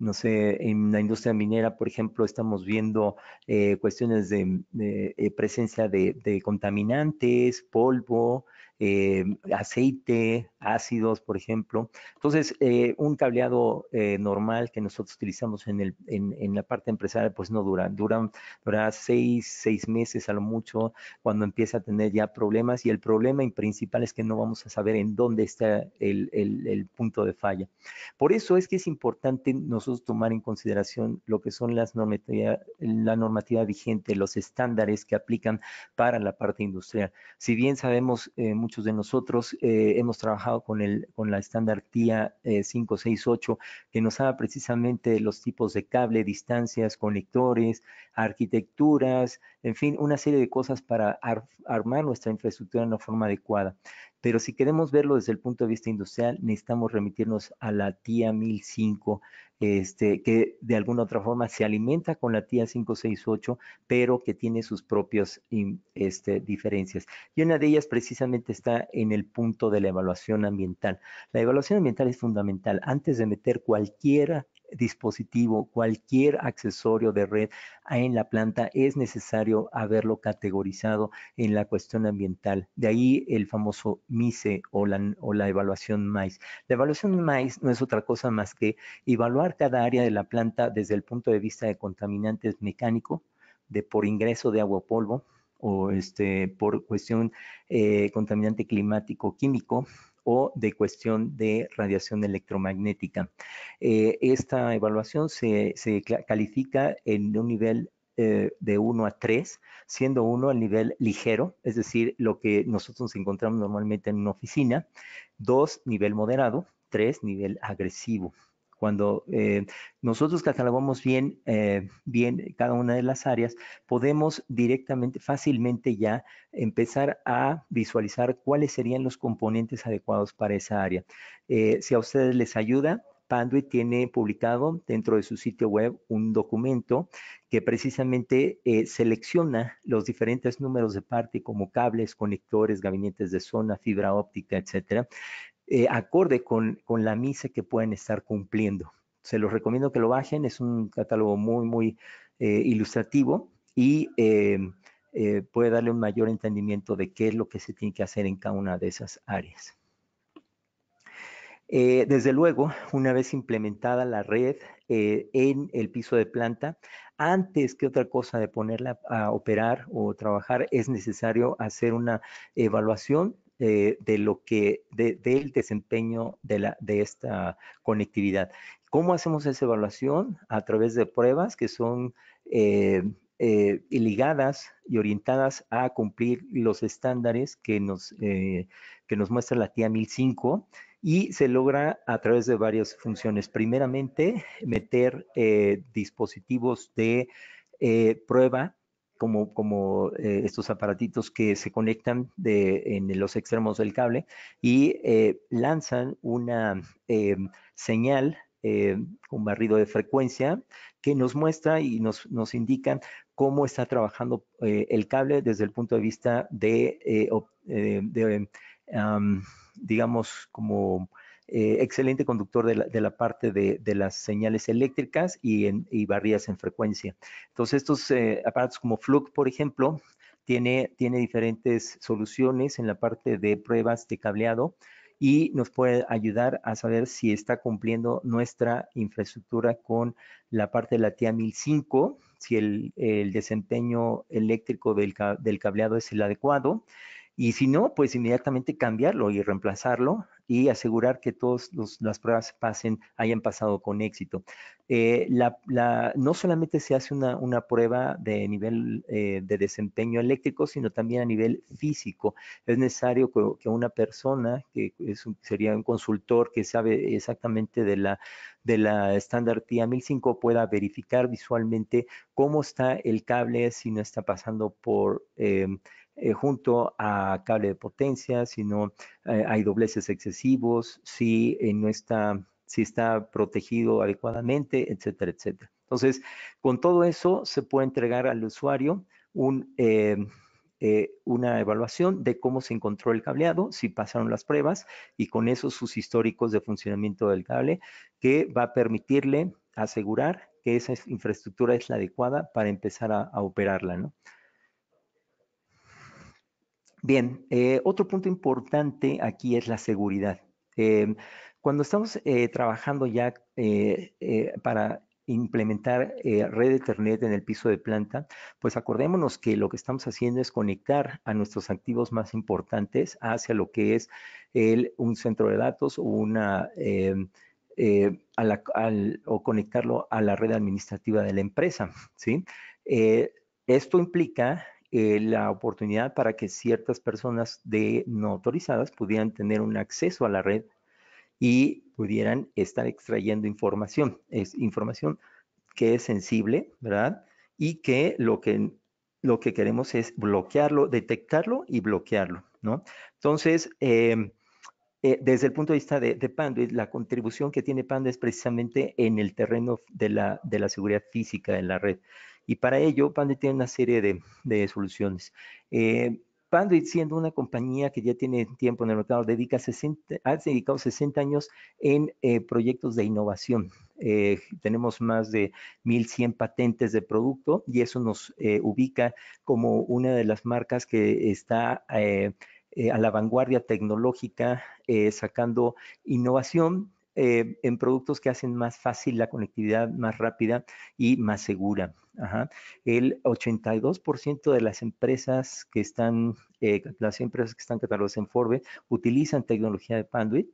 no sé, en la industria minera, por ejemplo, estamos viendo eh, cuestiones de, mm, eh, presencia de, contaminantes, polvo, eh, aceite, ácidos, por ejemplo. Entonces, eh, un cableado eh, normal que nosotros utilizamos en, el, en, la parte empresarial, pues no dura, duran dura seis, seis meses a lo mucho cuando empieza a tener ya problemas y el problema principal es que no vamos a saber en dónde está el, punto de falla. Por eso es que es importante nosotros tomar en consideración lo que son las normativas la normativa vigente, los estándares que aplican para la parte industrial. Si bien sabemos eh, muchos de nosotros eh, hemos trabajado con, el, con la estándar TIA 568, eh, que nos habla precisamente los tipos de cable, distancias, conectores, arquitecturas, en fin, una serie de cosas para armar nuestra infraestructura de una forma adecuada. Pero si queremos verlo desde el punto de vista industrial, necesitamos remitirnos a la TIA 1005, este, que de alguna otra forma se alimenta con la tia 568, pero que tiene sus propias este, diferencias. Y una de ellas precisamente está en el punto de la evaluación ambiental. La evaluación ambiental es fundamental. Antes de meter cualquiera dispositivo, cualquier accesorio de red en la planta, es necesario haberlo categorizado en la cuestión ambiental. De ahí el famoso MICE o la, o la evaluación MAIS. La evaluación MAIS no es otra cosa más que evaluar cada área de la planta desde el punto de vista de contaminantes mecánico, de por ingreso de agua polvo, o este, por cuestión eh, contaminante climático químico, o de cuestión de radiación electromagnética. Eh, esta evaluación se, califica en un nivel eh, de 1 a 3, siendo 1 el nivel ligero, es decir, lo que nosotros encontramos normalmente en una oficina, 2 nivel moderado, 3 nivel agresivo. Cuando eh, nosotros catalogamos bien, eh, bien cada una de las áreas, podemos directamente, fácilmente ya empezar a visualizar cuáles serían los componentes adecuados para esa área. Eh, si a ustedes les ayuda, Panduit tiene publicado dentro de su sitio web un documento que precisamente selecciona los diferentes números de parte como cables, conectores, gabinetes de zona, fibra óptica, etcétera, eh, acorde con, la misa que pueden estar cumpliendo. Se los recomiendo que lo bajen, es un catálogo muy, muy eh, ilustrativo y em, eh, puede darle un mayor entendimiento de qué es lo que se tiene que hacer en cada una de esas áreas. desde luego, una vez implementada la red en el piso de planta, antes que otra cosa de ponerla a operar o trabajar, es necesario hacer una evaluación de, lo que, del de, desempeño de, la, de esta conectividad. ¿Cómo hacemos esa evaluación? A través de pruebas que son eh, eh, ligadas y orientadas a cumplir los estándares que nos, eh, que nos muestra la TIA 1005 y se logra a través de varias funciones. Primeramente, meter dispositivos de prueba como, eh, estos aparatitos que se conectan en los extremos del cable y eh, lanzan una eh, señal un barrido de frecuencia que nos muestra y nos, nos indican cómo está trabajando el cable desde el punto de vista de, digamos, como eh, excelente conductor de la, parte de, las señales eléctricas y, en, en frecuencia. Entonces, estos eh, aparatos como Fluke, por ejemplo, tiene, tiene diferentes soluciones en la parte de pruebas de cableado y nos puede ayudar a saber si está cumpliendo nuestra infraestructura con la parte de la TIA 1005, si el, desempeño eléctrico del, del, cableado es el adecuado y si no, pues inmediatamente cambiarlo y reemplazarlo y asegurar que todas las pruebas pasen, hayan pasado con éxito. Eh, no solamente se hace una, prueba de nivel eh, de desempeño eléctrico, sino también a nivel físico. Es necesario que, una persona, que es sería un consultor que sabe exactamente de la de la estándar TIA 1005, pueda verificar visualmente cómo está el cable, si no está pasando por... Em, eh, junto a cable de potencia, si no eh, hay dobleces excesivos, si eh, no está, si está protegido adecuadamente, etcétera, etcétera. Entonces, con todo eso se puede entregar al usuario una evaluación de cómo se encontró el cableado, si pasaron las pruebas y con eso sus históricos de funcionamiento del cable, que va a permitirle asegurar que esa infraestructura es la adecuada para empezar a, a operarla, ¿no? Bien, eh, otro punto importante aquí es la seguridad. Em, cuando estamos eh, trabajando ya eh, para implementar red Ethernet en el piso de planta, pues acordémonos que lo que estamos haciendo es conectar a nuestros activos más importantes hacia lo que es un centro de datos o una... Em, o conectarlo a la red administrativa de la empresa, ¿sí? esto implica eh, la oportunidad para que ciertas personas de, no autorizadas pudieran tener un acceso a la red y pudieran estar extrayendo información. Es información que es sensible, ¿verdad? Y que lo que, lo que queremos es bloquearlo, detectarlo y bloquearlo, ¿no? Entonces, em, eh, desde el punto de vista de, de, la contribución que tiene Panda es precisamente en el terreno de la, de la seguridad física en la red. Y para ello, Panduit tiene una serie de, soluciones. Eh, siendo una compañía que ya tiene tiempo en el mercado, dedica 60, ha dedicado 60 años en eh, proyectos de innovación. Eh, tenemos más de 1.100 patentes de producto y eso nos eh, ubica como una de las marcas que está... a la vanguardia tecnológica, sacando innovación eh, en productos que hacen más fácil la conectividad más rápida y más segura. El 82% de las empresas que están, eh, las empresas que están catalogadas en Forbe, utilizan tecnología de Panduit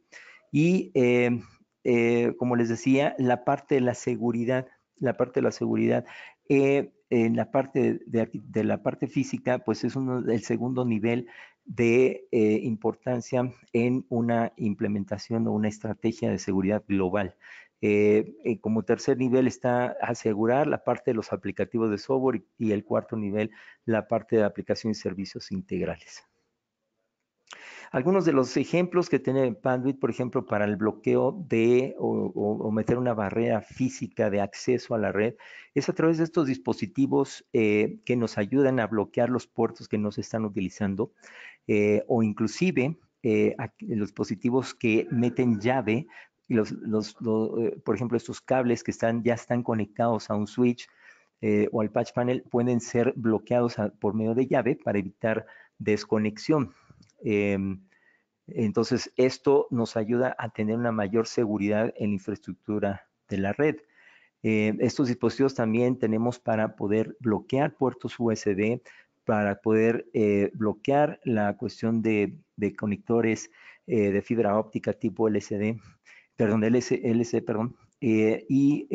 y, eh, como les decía, la parte de la seguridad, la parte de la seguridad en la parte de, la parte física, pues es uno, el segundo nivel de eh, importancia en una implementación o una estrategia de seguridad global. Eh, eh, como tercer nivel está asegurar la parte de los aplicativos de software y, el cuarto nivel la parte de aplicación y servicios integrales. Algunos de los ejemplos que tiene Panduit, por ejemplo, para el bloqueo de o, meter una barrera física de acceso a la red, es a través de estos dispositivos que nos ayudan a bloquear los puertos que no se están utilizando. Eh, o inclusive eh, los dispositivos que meten llave, eh, por ejemplo, estos cables que están, ya están conectados a un switch o al patch panel pueden ser bloqueados por medio de llave para evitar desconexión. Em, entonces, esto nos ayuda a tener una mayor seguridad en la infraestructura de la red. estos dispositivos también tenemos para poder bloquear puertos USB, para poder eh, bloquear la cuestión de, conectores eh, de fibra óptica tipo LCD, perdón, LCD, perdón, eh, y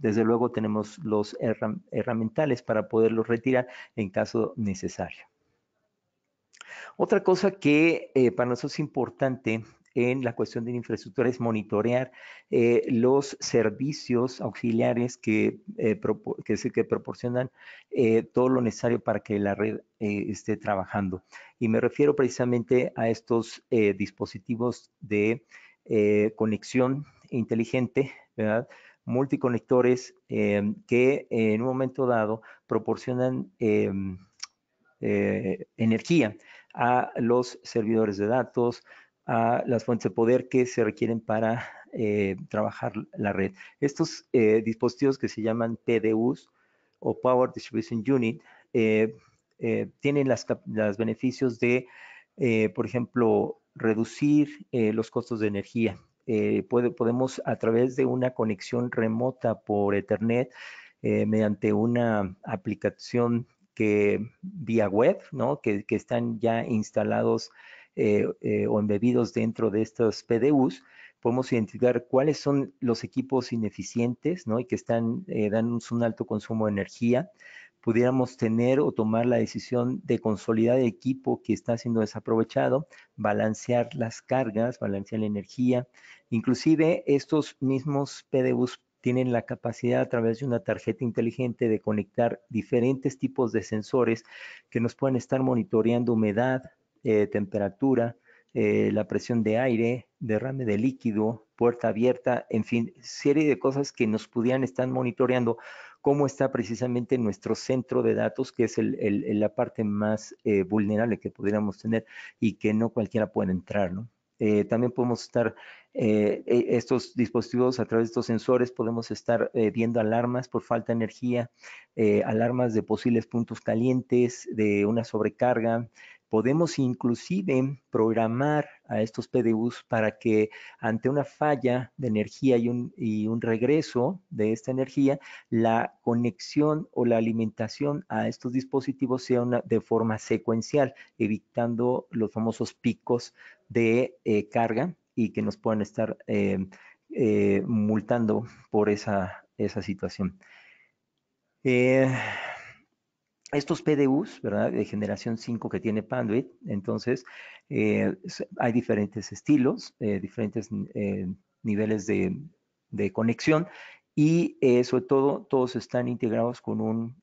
desde luego tenemos los herramientales para poderlos retirar en caso necesario. Otra cosa que para nosotros es importante en la cuestión de infraestructura es monitorear eh, los servicios auxiliares que, eh, que, proporcionan eh, todo lo necesario para que la red esté trabajando. Y me refiero precisamente a estos dispositivos de conexión inteligente, ¿verdad? multiconectores em, que en un momento dado proporcionan em, energía a los servidores de datos, a las fuentes de poder que se requieren para eh, trabajar la red. Estos eh, dispositivos que se llaman PDUs o Power Distribution Unit eh, tienen los beneficios de, por ejemplo, reducir los costos de energía. podemos a través de una conexión remota por Ethernet, mediante una aplicación que vía web, ¿no? que, que están ya instalados eh, eh, o embebidos dentro de estos PDUs, podemos identificar cuáles son los equipos ineficientes ¿no? y que están eh, un alto consumo de energía. Pudiéramos tener o tomar la decisión de consolidar el equipo que está siendo desaprovechado, balancear las cargas, balancear la energía. Inclusive estos mismos PDUs tienen la capacidad a través de una tarjeta inteligente de conectar diferentes tipos de sensores que nos pueden estar monitoreando humedad, eh, temperatura, eh, la presión de aire, derrame de líquido, puerta abierta, en fin, serie de cosas que nos pudieran estar monitoreando cómo está precisamente nuestro centro de datos, que es la parte más eh, vulnerable que pudiéramos tener y que no cualquiera puede entrar, ¿no? también podemos estar, estos dispositivos a través de estos sensores, podemos estar viendo alarmas por falta de energía, alarmas de posibles puntos calientes, de una sobrecarga, Podemos inclusive programar a estos PDUs para que ante una falla de energía y un, regreso de esta energía, la conexión o la alimentación a estos dispositivos sea de forma secuencial, evitando los famosos picos de eh, carga y que nos puedan estar eh, eh, multando por esa, situación estos PDUs, ¿verdad? De generación 5 que tiene Panduit, entonces eh, hay diferentes estilos, eh, diferentes eh, niveles de, conexión y sobre todo todos están integrados con un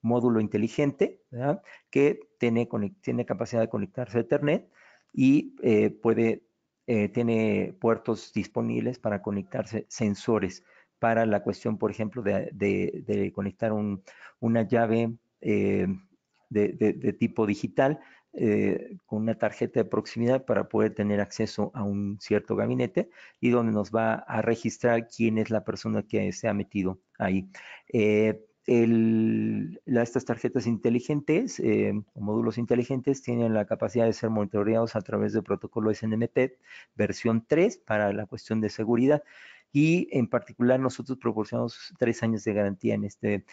módulo inteligente ¿verdad? que tiene, capacidad de conectarse a Ethernet y puede, tiene puertos disponibles para conectarse sensores para la cuestión, por ejemplo, de, conectar una llave eh, de, tipo digital eh, con una tarjeta de proximidad para poder tener acceso a un cierto gabinete y donde nos va a registrar quién es la persona que se ha metido ahí. Eh, estas tarjetas inteligentes o módulos inteligentes tienen la capacidad de ser monitoreados a través del protocolo SNMP versión 3 para la cuestión de seguridad y en particular nosotros proporcionamos tres años de garantía en este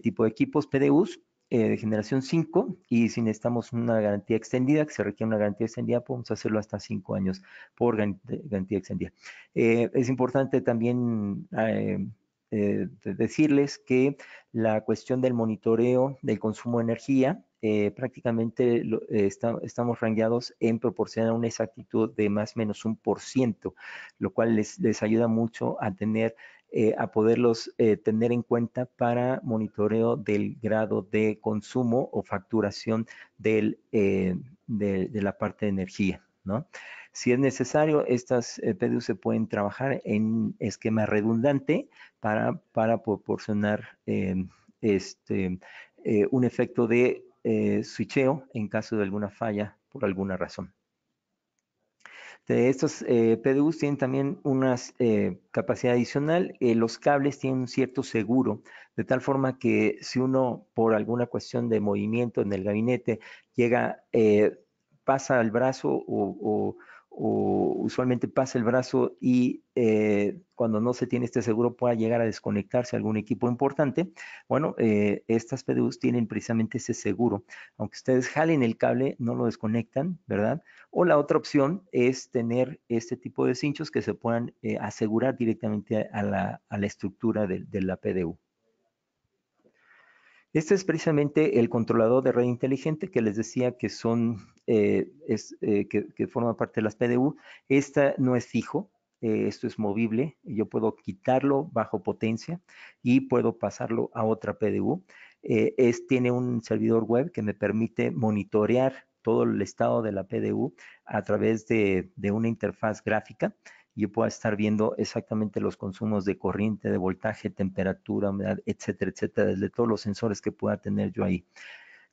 tipo de equipos PDUs eh, de generación 5 y si necesitamos una garantía extendida, que se requiere una garantía extendida, podemos hacerlo hasta 5 años por garantía extendida. Eh, es importante también eh, decirles que la cuestión del monitoreo del consumo de energía, prácticamente estamos rangueados en proporcionar una exactitud de más o menos un por ciento, lo cual les, les ayuda mucho a tener eh, a poderlos eh, tener en cuenta para monitoreo del grado de consumo o facturación del, eh, de, la parte de energía. ¿no? Si es necesario, estas PDU se pueden trabajar en esquema redundante para, para proporcionar este, un efecto de switcheo en caso de alguna falla por alguna razón. Este, estos eh, PDUs tienen también una eh, capacidad adicional. Eh, los cables tienen un cierto seguro, de tal forma que si uno, por alguna cuestión de movimiento en el gabinete, llega, pasa el brazo o o usualmente pasa el brazo y eh, cuando no se tiene este seguro pueda llegar a desconectarse algún equipo importante, bueno, eh, estas PDUs tienen precisamente ese seguro. Aunque ustedes jalen el cable, no lo desconectan, ¿verdad? O la otra opción es tener este tipo de cinchos que se puedan eh, asegurar directamente a la, estructura de la PDU. Este es precisamente el controlador de red inteligente que les decía que son, eh, eh, que, forma parte de las PDU. Esta no es fijo, eh, esto es movible. Yo puedo quitarlo bajo potencia y puedo pasarlo a otra PDU. es, tiene un servidor web que me permite monitorear todo el estado de la PDU a través de una interfaz gráfica yo pueda estar viendo exactamente los consumos de corriente, de voltaje, temperatura, humedad, etcétera, etcétera, desde todos los sensores que pueda tener yo ahí.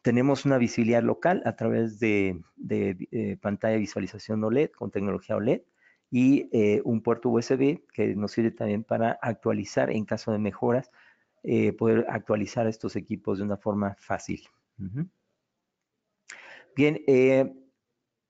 Tenemos una visibilidad local a través de, eh, pantalla de visualización OLED con tecnología OLED y eh, un puerto USB que nos sirve también para actualizar en caso de mejoras, eh, poder actualizar estos equipos de una forma fácil. Bien, eh,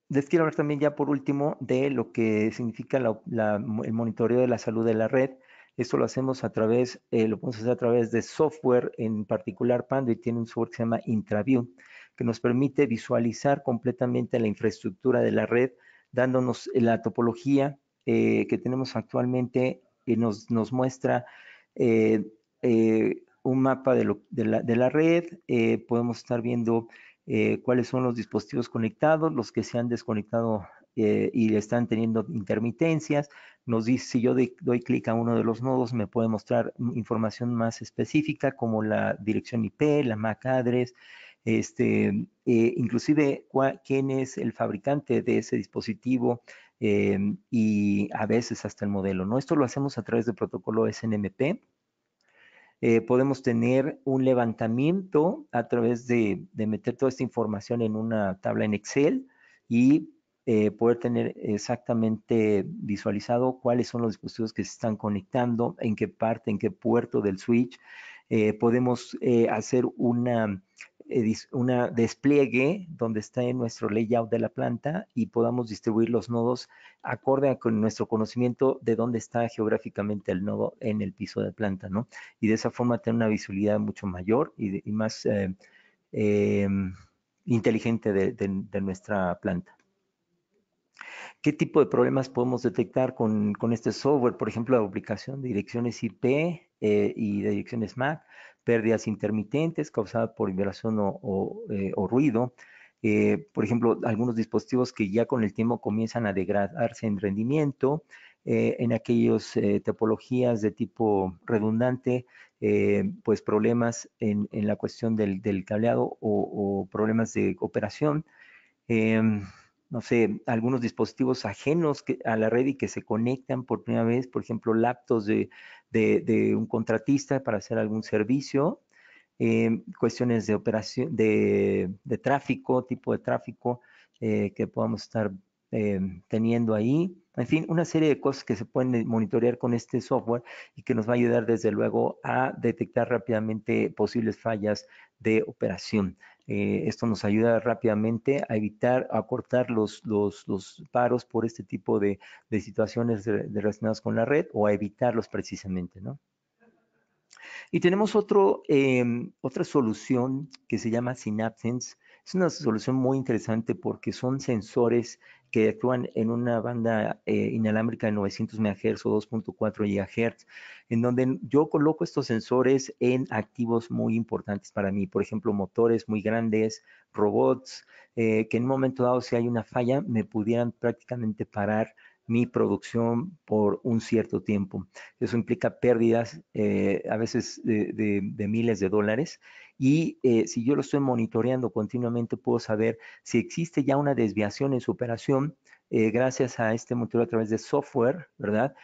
les quiero hablar también ya por último de lo que significa el monitoreo de la salud de la red. Esto lo hacemos a través, eh, lo podemos hacer a través de software, en particular y tiene un software que se llama Intraview, que nos permite visualizar completamente la infraestructura de la red, dándonos eh, la topología eh, que tenemos actualmente, y nos, muestra un mapa de la, red, podemos estar viendo eh, cuáles son los dispositivos conectados, los que se han desconectado eh, y están teniendo intermitencias. Nos dice, si yo doy clic a uno de los nodos, me puede mostrar información más específica como la dirección IP, la MAC address, este, eh, inclusive quién es el fabricante de ese dispositivo y a veces hasta el modelo. ¿no? Esto lo hacemos a través del protocolo SNMP eh, podemos tener un levantamiento a través de, meter toda esta información en una tabla en Excel y eh, poder tener exactamente visualizado cuáles son los dispositivos que se están conectando, en qué parte, en qué puerto del switch, eh, podemos eh, hacer eh, una despliegue donde está en nuestro layout de la planta y podamos distribuir los nodos acorde a con nuestro conocimiento de dónde está geográficamente el nodo en el piso de planta, ¿no? Y de esa forma tener una visibilidad mucho mayor y, más em, inteligente de nuestra planta. ¿Qué tipo de problemas podemos detectar con, este software? Por ejemplo, la duplicación de direcciones IP eh, y de direcciones MAC, pérdidas intermitentes causadas por vibración o, eh, ruido. Eh, por ejemplo, algunos dispositivos que ya con el tiempo comienzan a degradarse en rendimiento, en aquellas topologías de tipo redundante, pues problemas en, la cuestión del, cableado o, o, problemas de operación. Em, no sé, algunos dispositivos ajenos a la red y que se conectan por primera vez, por ejemplo, laptops de, un contratista para hacer algún servicio, eh, cuestiones de operación, de, tráfico, tipo de tráfico eh, que podamos estar eh, teniendo ahí. En fin, una serie de cosas que se pueden monitorear con este software y que nos va a ayudar desde luego a detectar rápidamente posibles fallas de operación. Eh, esto nos ayuda rápidamente a evitar, a cortar los, los, paros por este tipo de, situaciones relacionadas con la red o a evitarlos precisamente, ¿no? Y tenemos otro, em, otra solución que se llama Synapsense. Es una solución muy interesante porque son sensores que actúan en una banda eh, inalámbrica de 900 MHz o 2.4 GHz, en donde yo coloco estos sensores en activos muy importantes para mí, por ejemplo, motores muy grandes, robots, eh, que en un momento dado, si hay una falla, me pudieran prácticamente parar mi producción por un cierto tiempo. Eso implica pérdidas eh, a veces de, de miles de dólares y eh, si yo lo estoy monitoreando continuamente puedo saber si existe ya una desviación en su operación eh, gracias a este motor a través de software, ¿verdad?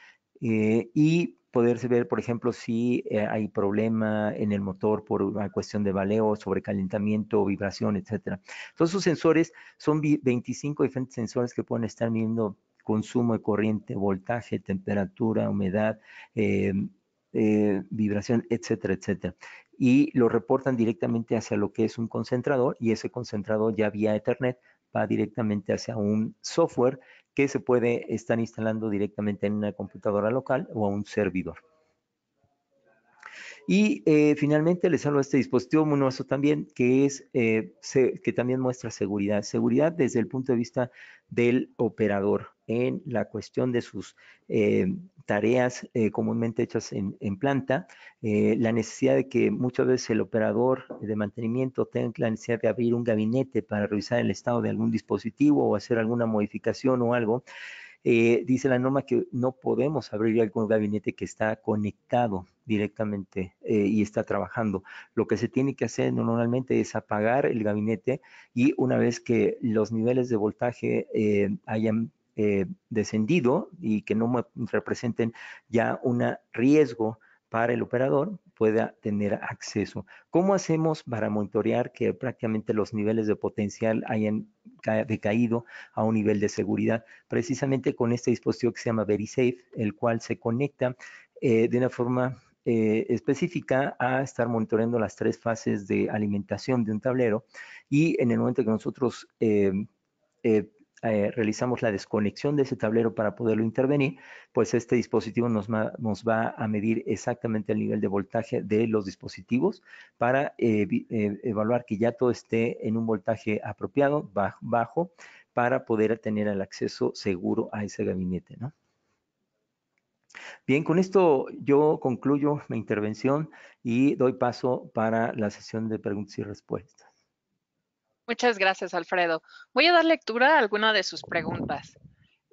Eh, y poderse ver, por ejemplo, si hay problema en el motor por una cuestión de baleo, sobrecalentamiento, vibración, etcétera. Todos esos sensores son 25 diferentes sensores que pueden estar midiendo consumo de corriente, voltaje, temperatura, humedad, eh, eh, vibración, etcétera, etcétera. Y lo reportan directamente hacia lo que es un concentrador y ese concentrador ya vía Ethernet va directamente hacia un software que se puede estar instalando directamente en una computadora local o a un servidor. Y eh, finalmente les hablo de este dispositivo muy también, que, es, eh, que también muestra seguridad. Seguridad desde el punto de vista del operador en la cuestión de sus eh, tareas eh, comúnmente hechas en, planta, eh, la necesidad de que muchas veces el operador de mantenimiento tenga la necesidad de abrir un gabinete para revisar el estado de algún dispositivo o hacer alguna modificación o algo. dice la norma que no podemos abrir algún gabinete que está conectado directamente y está trabajando. Lo que se tiene que hacer normalmente es apagar el gabinete y una vez que los niveles de voltaje hayan eh, descendido y que no representen ya un riesgo para el operador pueda tener acceso. ¿Cómo hacemos para monitorear que prácticamente los niveles de potencial hayan decaído a un nivel de seguridad? Precisamente con este dispositivo que se llama VeriSafe, el cual se conecta eh, de una forma eh, específica a estar monitoreando las tres fases de alimentación de un tablero y en el momento que nosotros eh, realizamos la desconexión de ese tablero para poderlo intervenir, pues este dispositivo nos, nos va a medir exactamente el nivel de voltaje de los dispositivos para eh, eh, evaluar que ya todo esté en un voltaje apropiado, bajo, bajo, para poder tener el acceso seguro a ese gabinete, ¿no? Bien, con esto yo concluyo mi intervención y doy paso para la sesión de preguntas y respuestas. Muchas gracias, Alfredo. Voy a dar lectura a alguna de sus preguntas.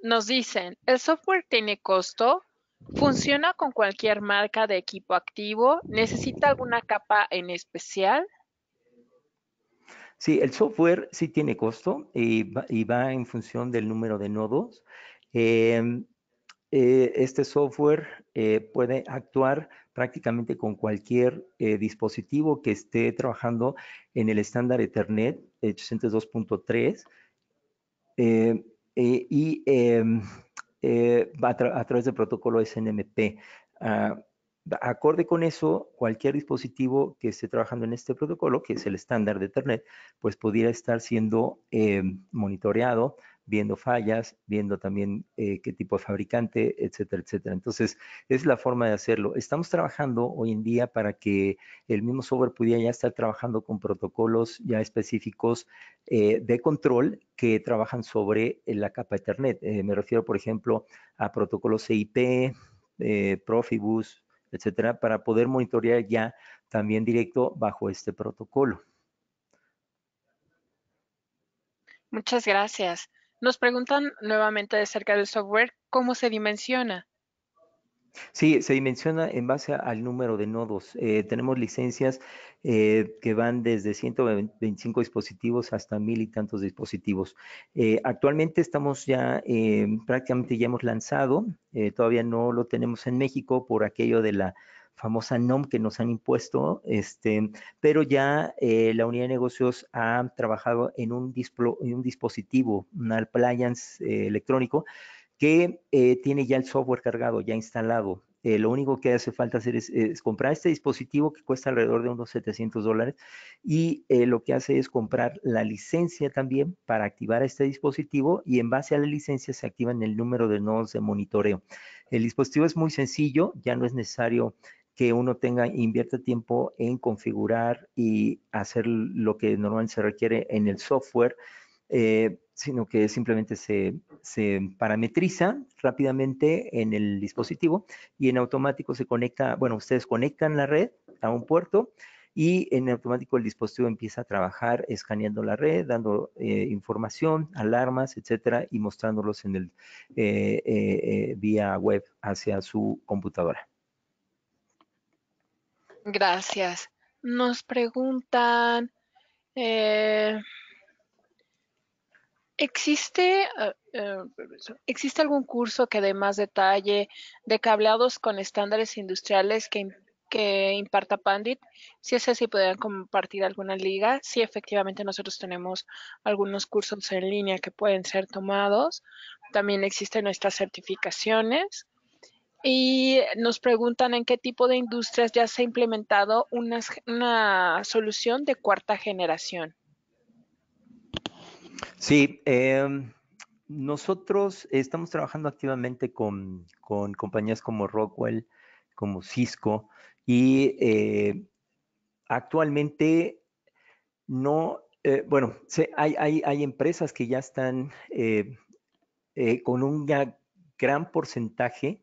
Nos dicen, ¿el software tiene costo? ¿Funciona con cualquier marca de equipo activo? ¿Necesita alguna capa en especial? Sí, el software sí tiene costo eh, y va, en función del número de nodos. Em, eh, este software eh, puede actuar prácticamente con cualquier eh, dispositivo que esté trabajando en el estándar Ethernet 802.3 y em, a, a, través del protocolo SNMP. Ah, acorde con eso, cualquier dispositivo que esté trabajando en este protocolo, que es el estándar de Ethernet, pues pudiera estar siendo em, monitoreado viendo fallas, viendo también eh, qué tipo de fabricante, etcétera, etcétera. Entonces, es la forma de hacerlo. Estamos trabajando hoy en día para que el mismo software pudiera ya estar trabajando con protocolos ya específicos eh, de control que trabajan sobre eh, la capa Ethernet. me refiero, por ejemplo, a protocolos CIP, Profibus, etcétera, para poder monitorear ya también directo bajo este protocolo. Muchas gracias. Nos preguntan nuevamente acerca del software, ¿cómo se dimensiona? Sí, se dimensiona en base al número de nodos. Eh, tenemos licencias eh, que van desde 125 dispositivos hasta mil y tantos dispositivos. Eh, actualmente estamos ya, prácticamente ya hemos lanzado, todavía no lo tenemos en México por aquello de la famosa NOM que nos han impuesto, este, pero ya eh, la unidad de negocios ha trabajado en un, un dispositivo, un appliance eh, electrónico, que eh, tiene ya el software cargado, ya instalado. lo único que hace falta hacer es, es, comprar este dispositivo que cuesta alrededor de unos 700 dólares y lo que hace es comprar la licencia también para activar este dispositivo y en base a la licencia se activan el número de nodos de monitoreo. El dispositivo es muy sencillo, ya no es necesario que uno tenga, invierta tiempo en configurar y hacer lo que normalmente se requiere en el software, eh, sino que simplemente se, parametriza rápidamente en el dispositivo y en automático se conecta, bueno, ustedes conectan la red a un puerto y en automático el dispositivo empieza a trabajar escaneando la red, dando eh, información, alarmas, etcétera, y mostrándolos en el, eh, vía web hacia su computadora. Gracias. Nos preguntan, eh, ¿existe, ah, eh, ¿existe algún curso que dé más detalle de cableados con estándares industriales que, imparta Pandit? Si es así, podrían compartir alguna liga. Sí, efectivamente, nosotros tenemos algunos cursos en línea que pueden ser tomados. También existen nuestras certificaciones y nos preguntan en qué tipo de industrias ya se ha implementado una, solución de cuarta generación. Sí, em, nosotros estamos trabajando activamente con, con, compañías como Rockwell, como Cisco, y eh, actualmente no, eh, bueno, hay, hay, hay, empresas que ya están eh, con un gran porcentaje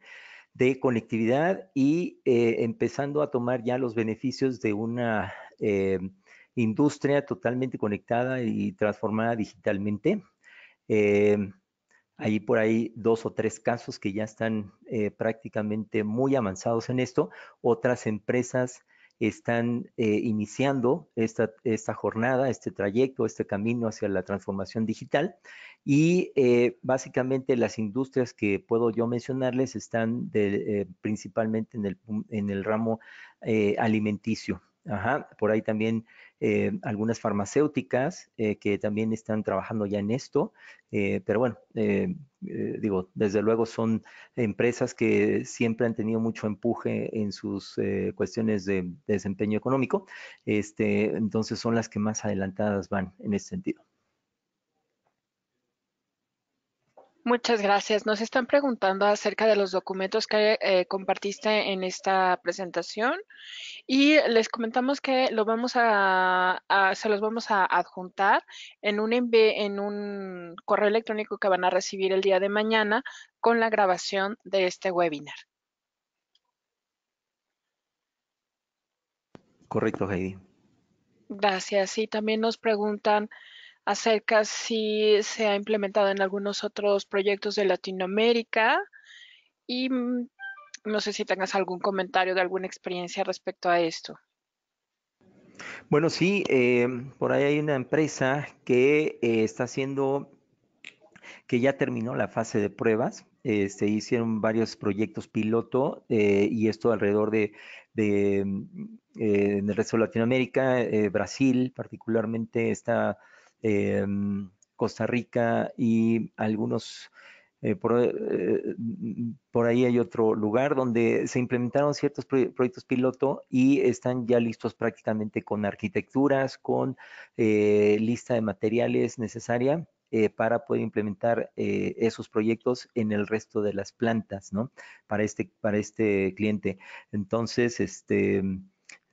de conectividad y eh, empezando a tomar ya los beneficios de una eh, industria totalmente conectada y transformada digitalmente. Eh, hay por ahí dos o tres casos que ya están prácticamente muy avanzados en esto. Otras empresas están iniciando esta, esta jornada, este trayecto, este camino hacia la transformación digital y eh, básicamente las industrias que puedo yo mencionarles están eh, principalmente en el, en el ramo eh, alimenticio. Por ahí también algunas farmacéuticas que también están trabajando ya en esto, pero bueno, digo, desde luego son empresas que siempre han tenido mucho empuje en sus cuestiones de, desempeño económico, este, entonces son las que más adelantadas van en ese sentido. Muchas gracias. Nos están preguntando acerca de los documentos que eh, compartiste en esta presentación y les comentamos que lo vamos a, se los vamos a adjuntar en un, en un correo electrónico que van a recibir el día de mañana con la grabación de este webinar. Correcto, Heidi. Gracias. Y también nos preguntan acerca si se ha implementado en algunos otros proyectos de Latinoamérica y mm, no sé si tengas algún comentario de alguna experiencia respecto a esto. Bueno, sí, em, por ahí hay una empresa que eh, está haciendo, que ya terminó la fase de pruebas, se este, hicieron varios proyectos piloto eh, y esto alrededor de, de em, eh, en el resto de Latinoamérica, Brasil particularmente está Em, Costa Rica y algunos, eh, eh, mm, mm, por, ahí hay otro lugar donde se implementaron ciertos proyectos piloto y están ya listos prácticamente con arquitecturas, con eh, lista de materiales necesaria para poder implementar esos proyectos en el resto de las plantas, ¿no? Para este, para este cliente. Entonces, este,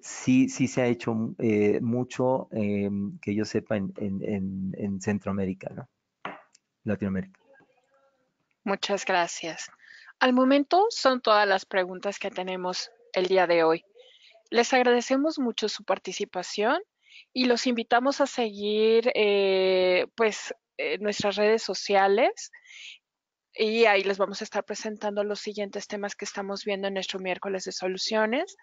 sí, sí se ha hecho mm, eh, mucho, em, que yo sepa, en, en, en Centroamérica, ¿no? Latinoamérica. Muchas gracias. Al momento son todas las preguntas que tenemos el día de hoy. Les agradecemos mucho su participación y los invitamos a seguir eh, pues, eh, nuestras redes sociales y ahí les vamos a estar presentando los siguientes temas que estamos viendo en nuestro miércoles de soluciones.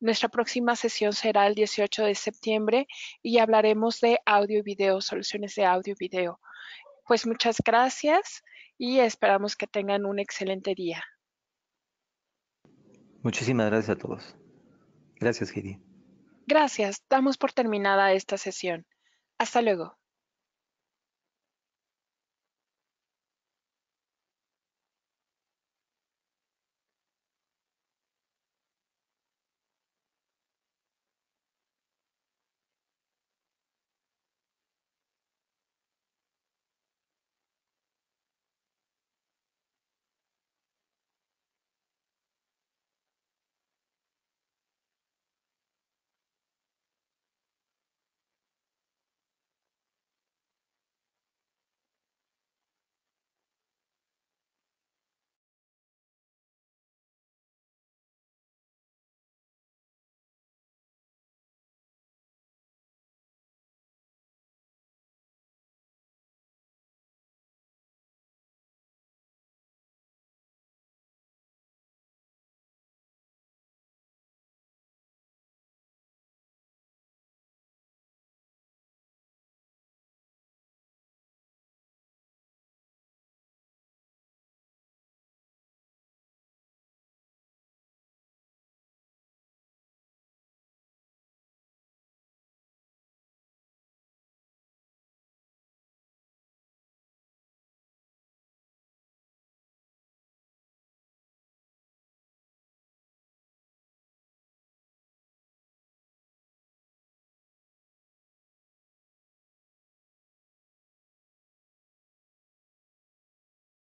Nuestra próxima sesión será el 18 de septiembre y hablaremos de audio y video, soluciones de audio y video. Pues muchas gracias y esperamos que tengan un excelente día. Muchísimas gracias a todos. Gracias, Heidi. Gracias. Damos por terminada esta sesión. Hasta luego.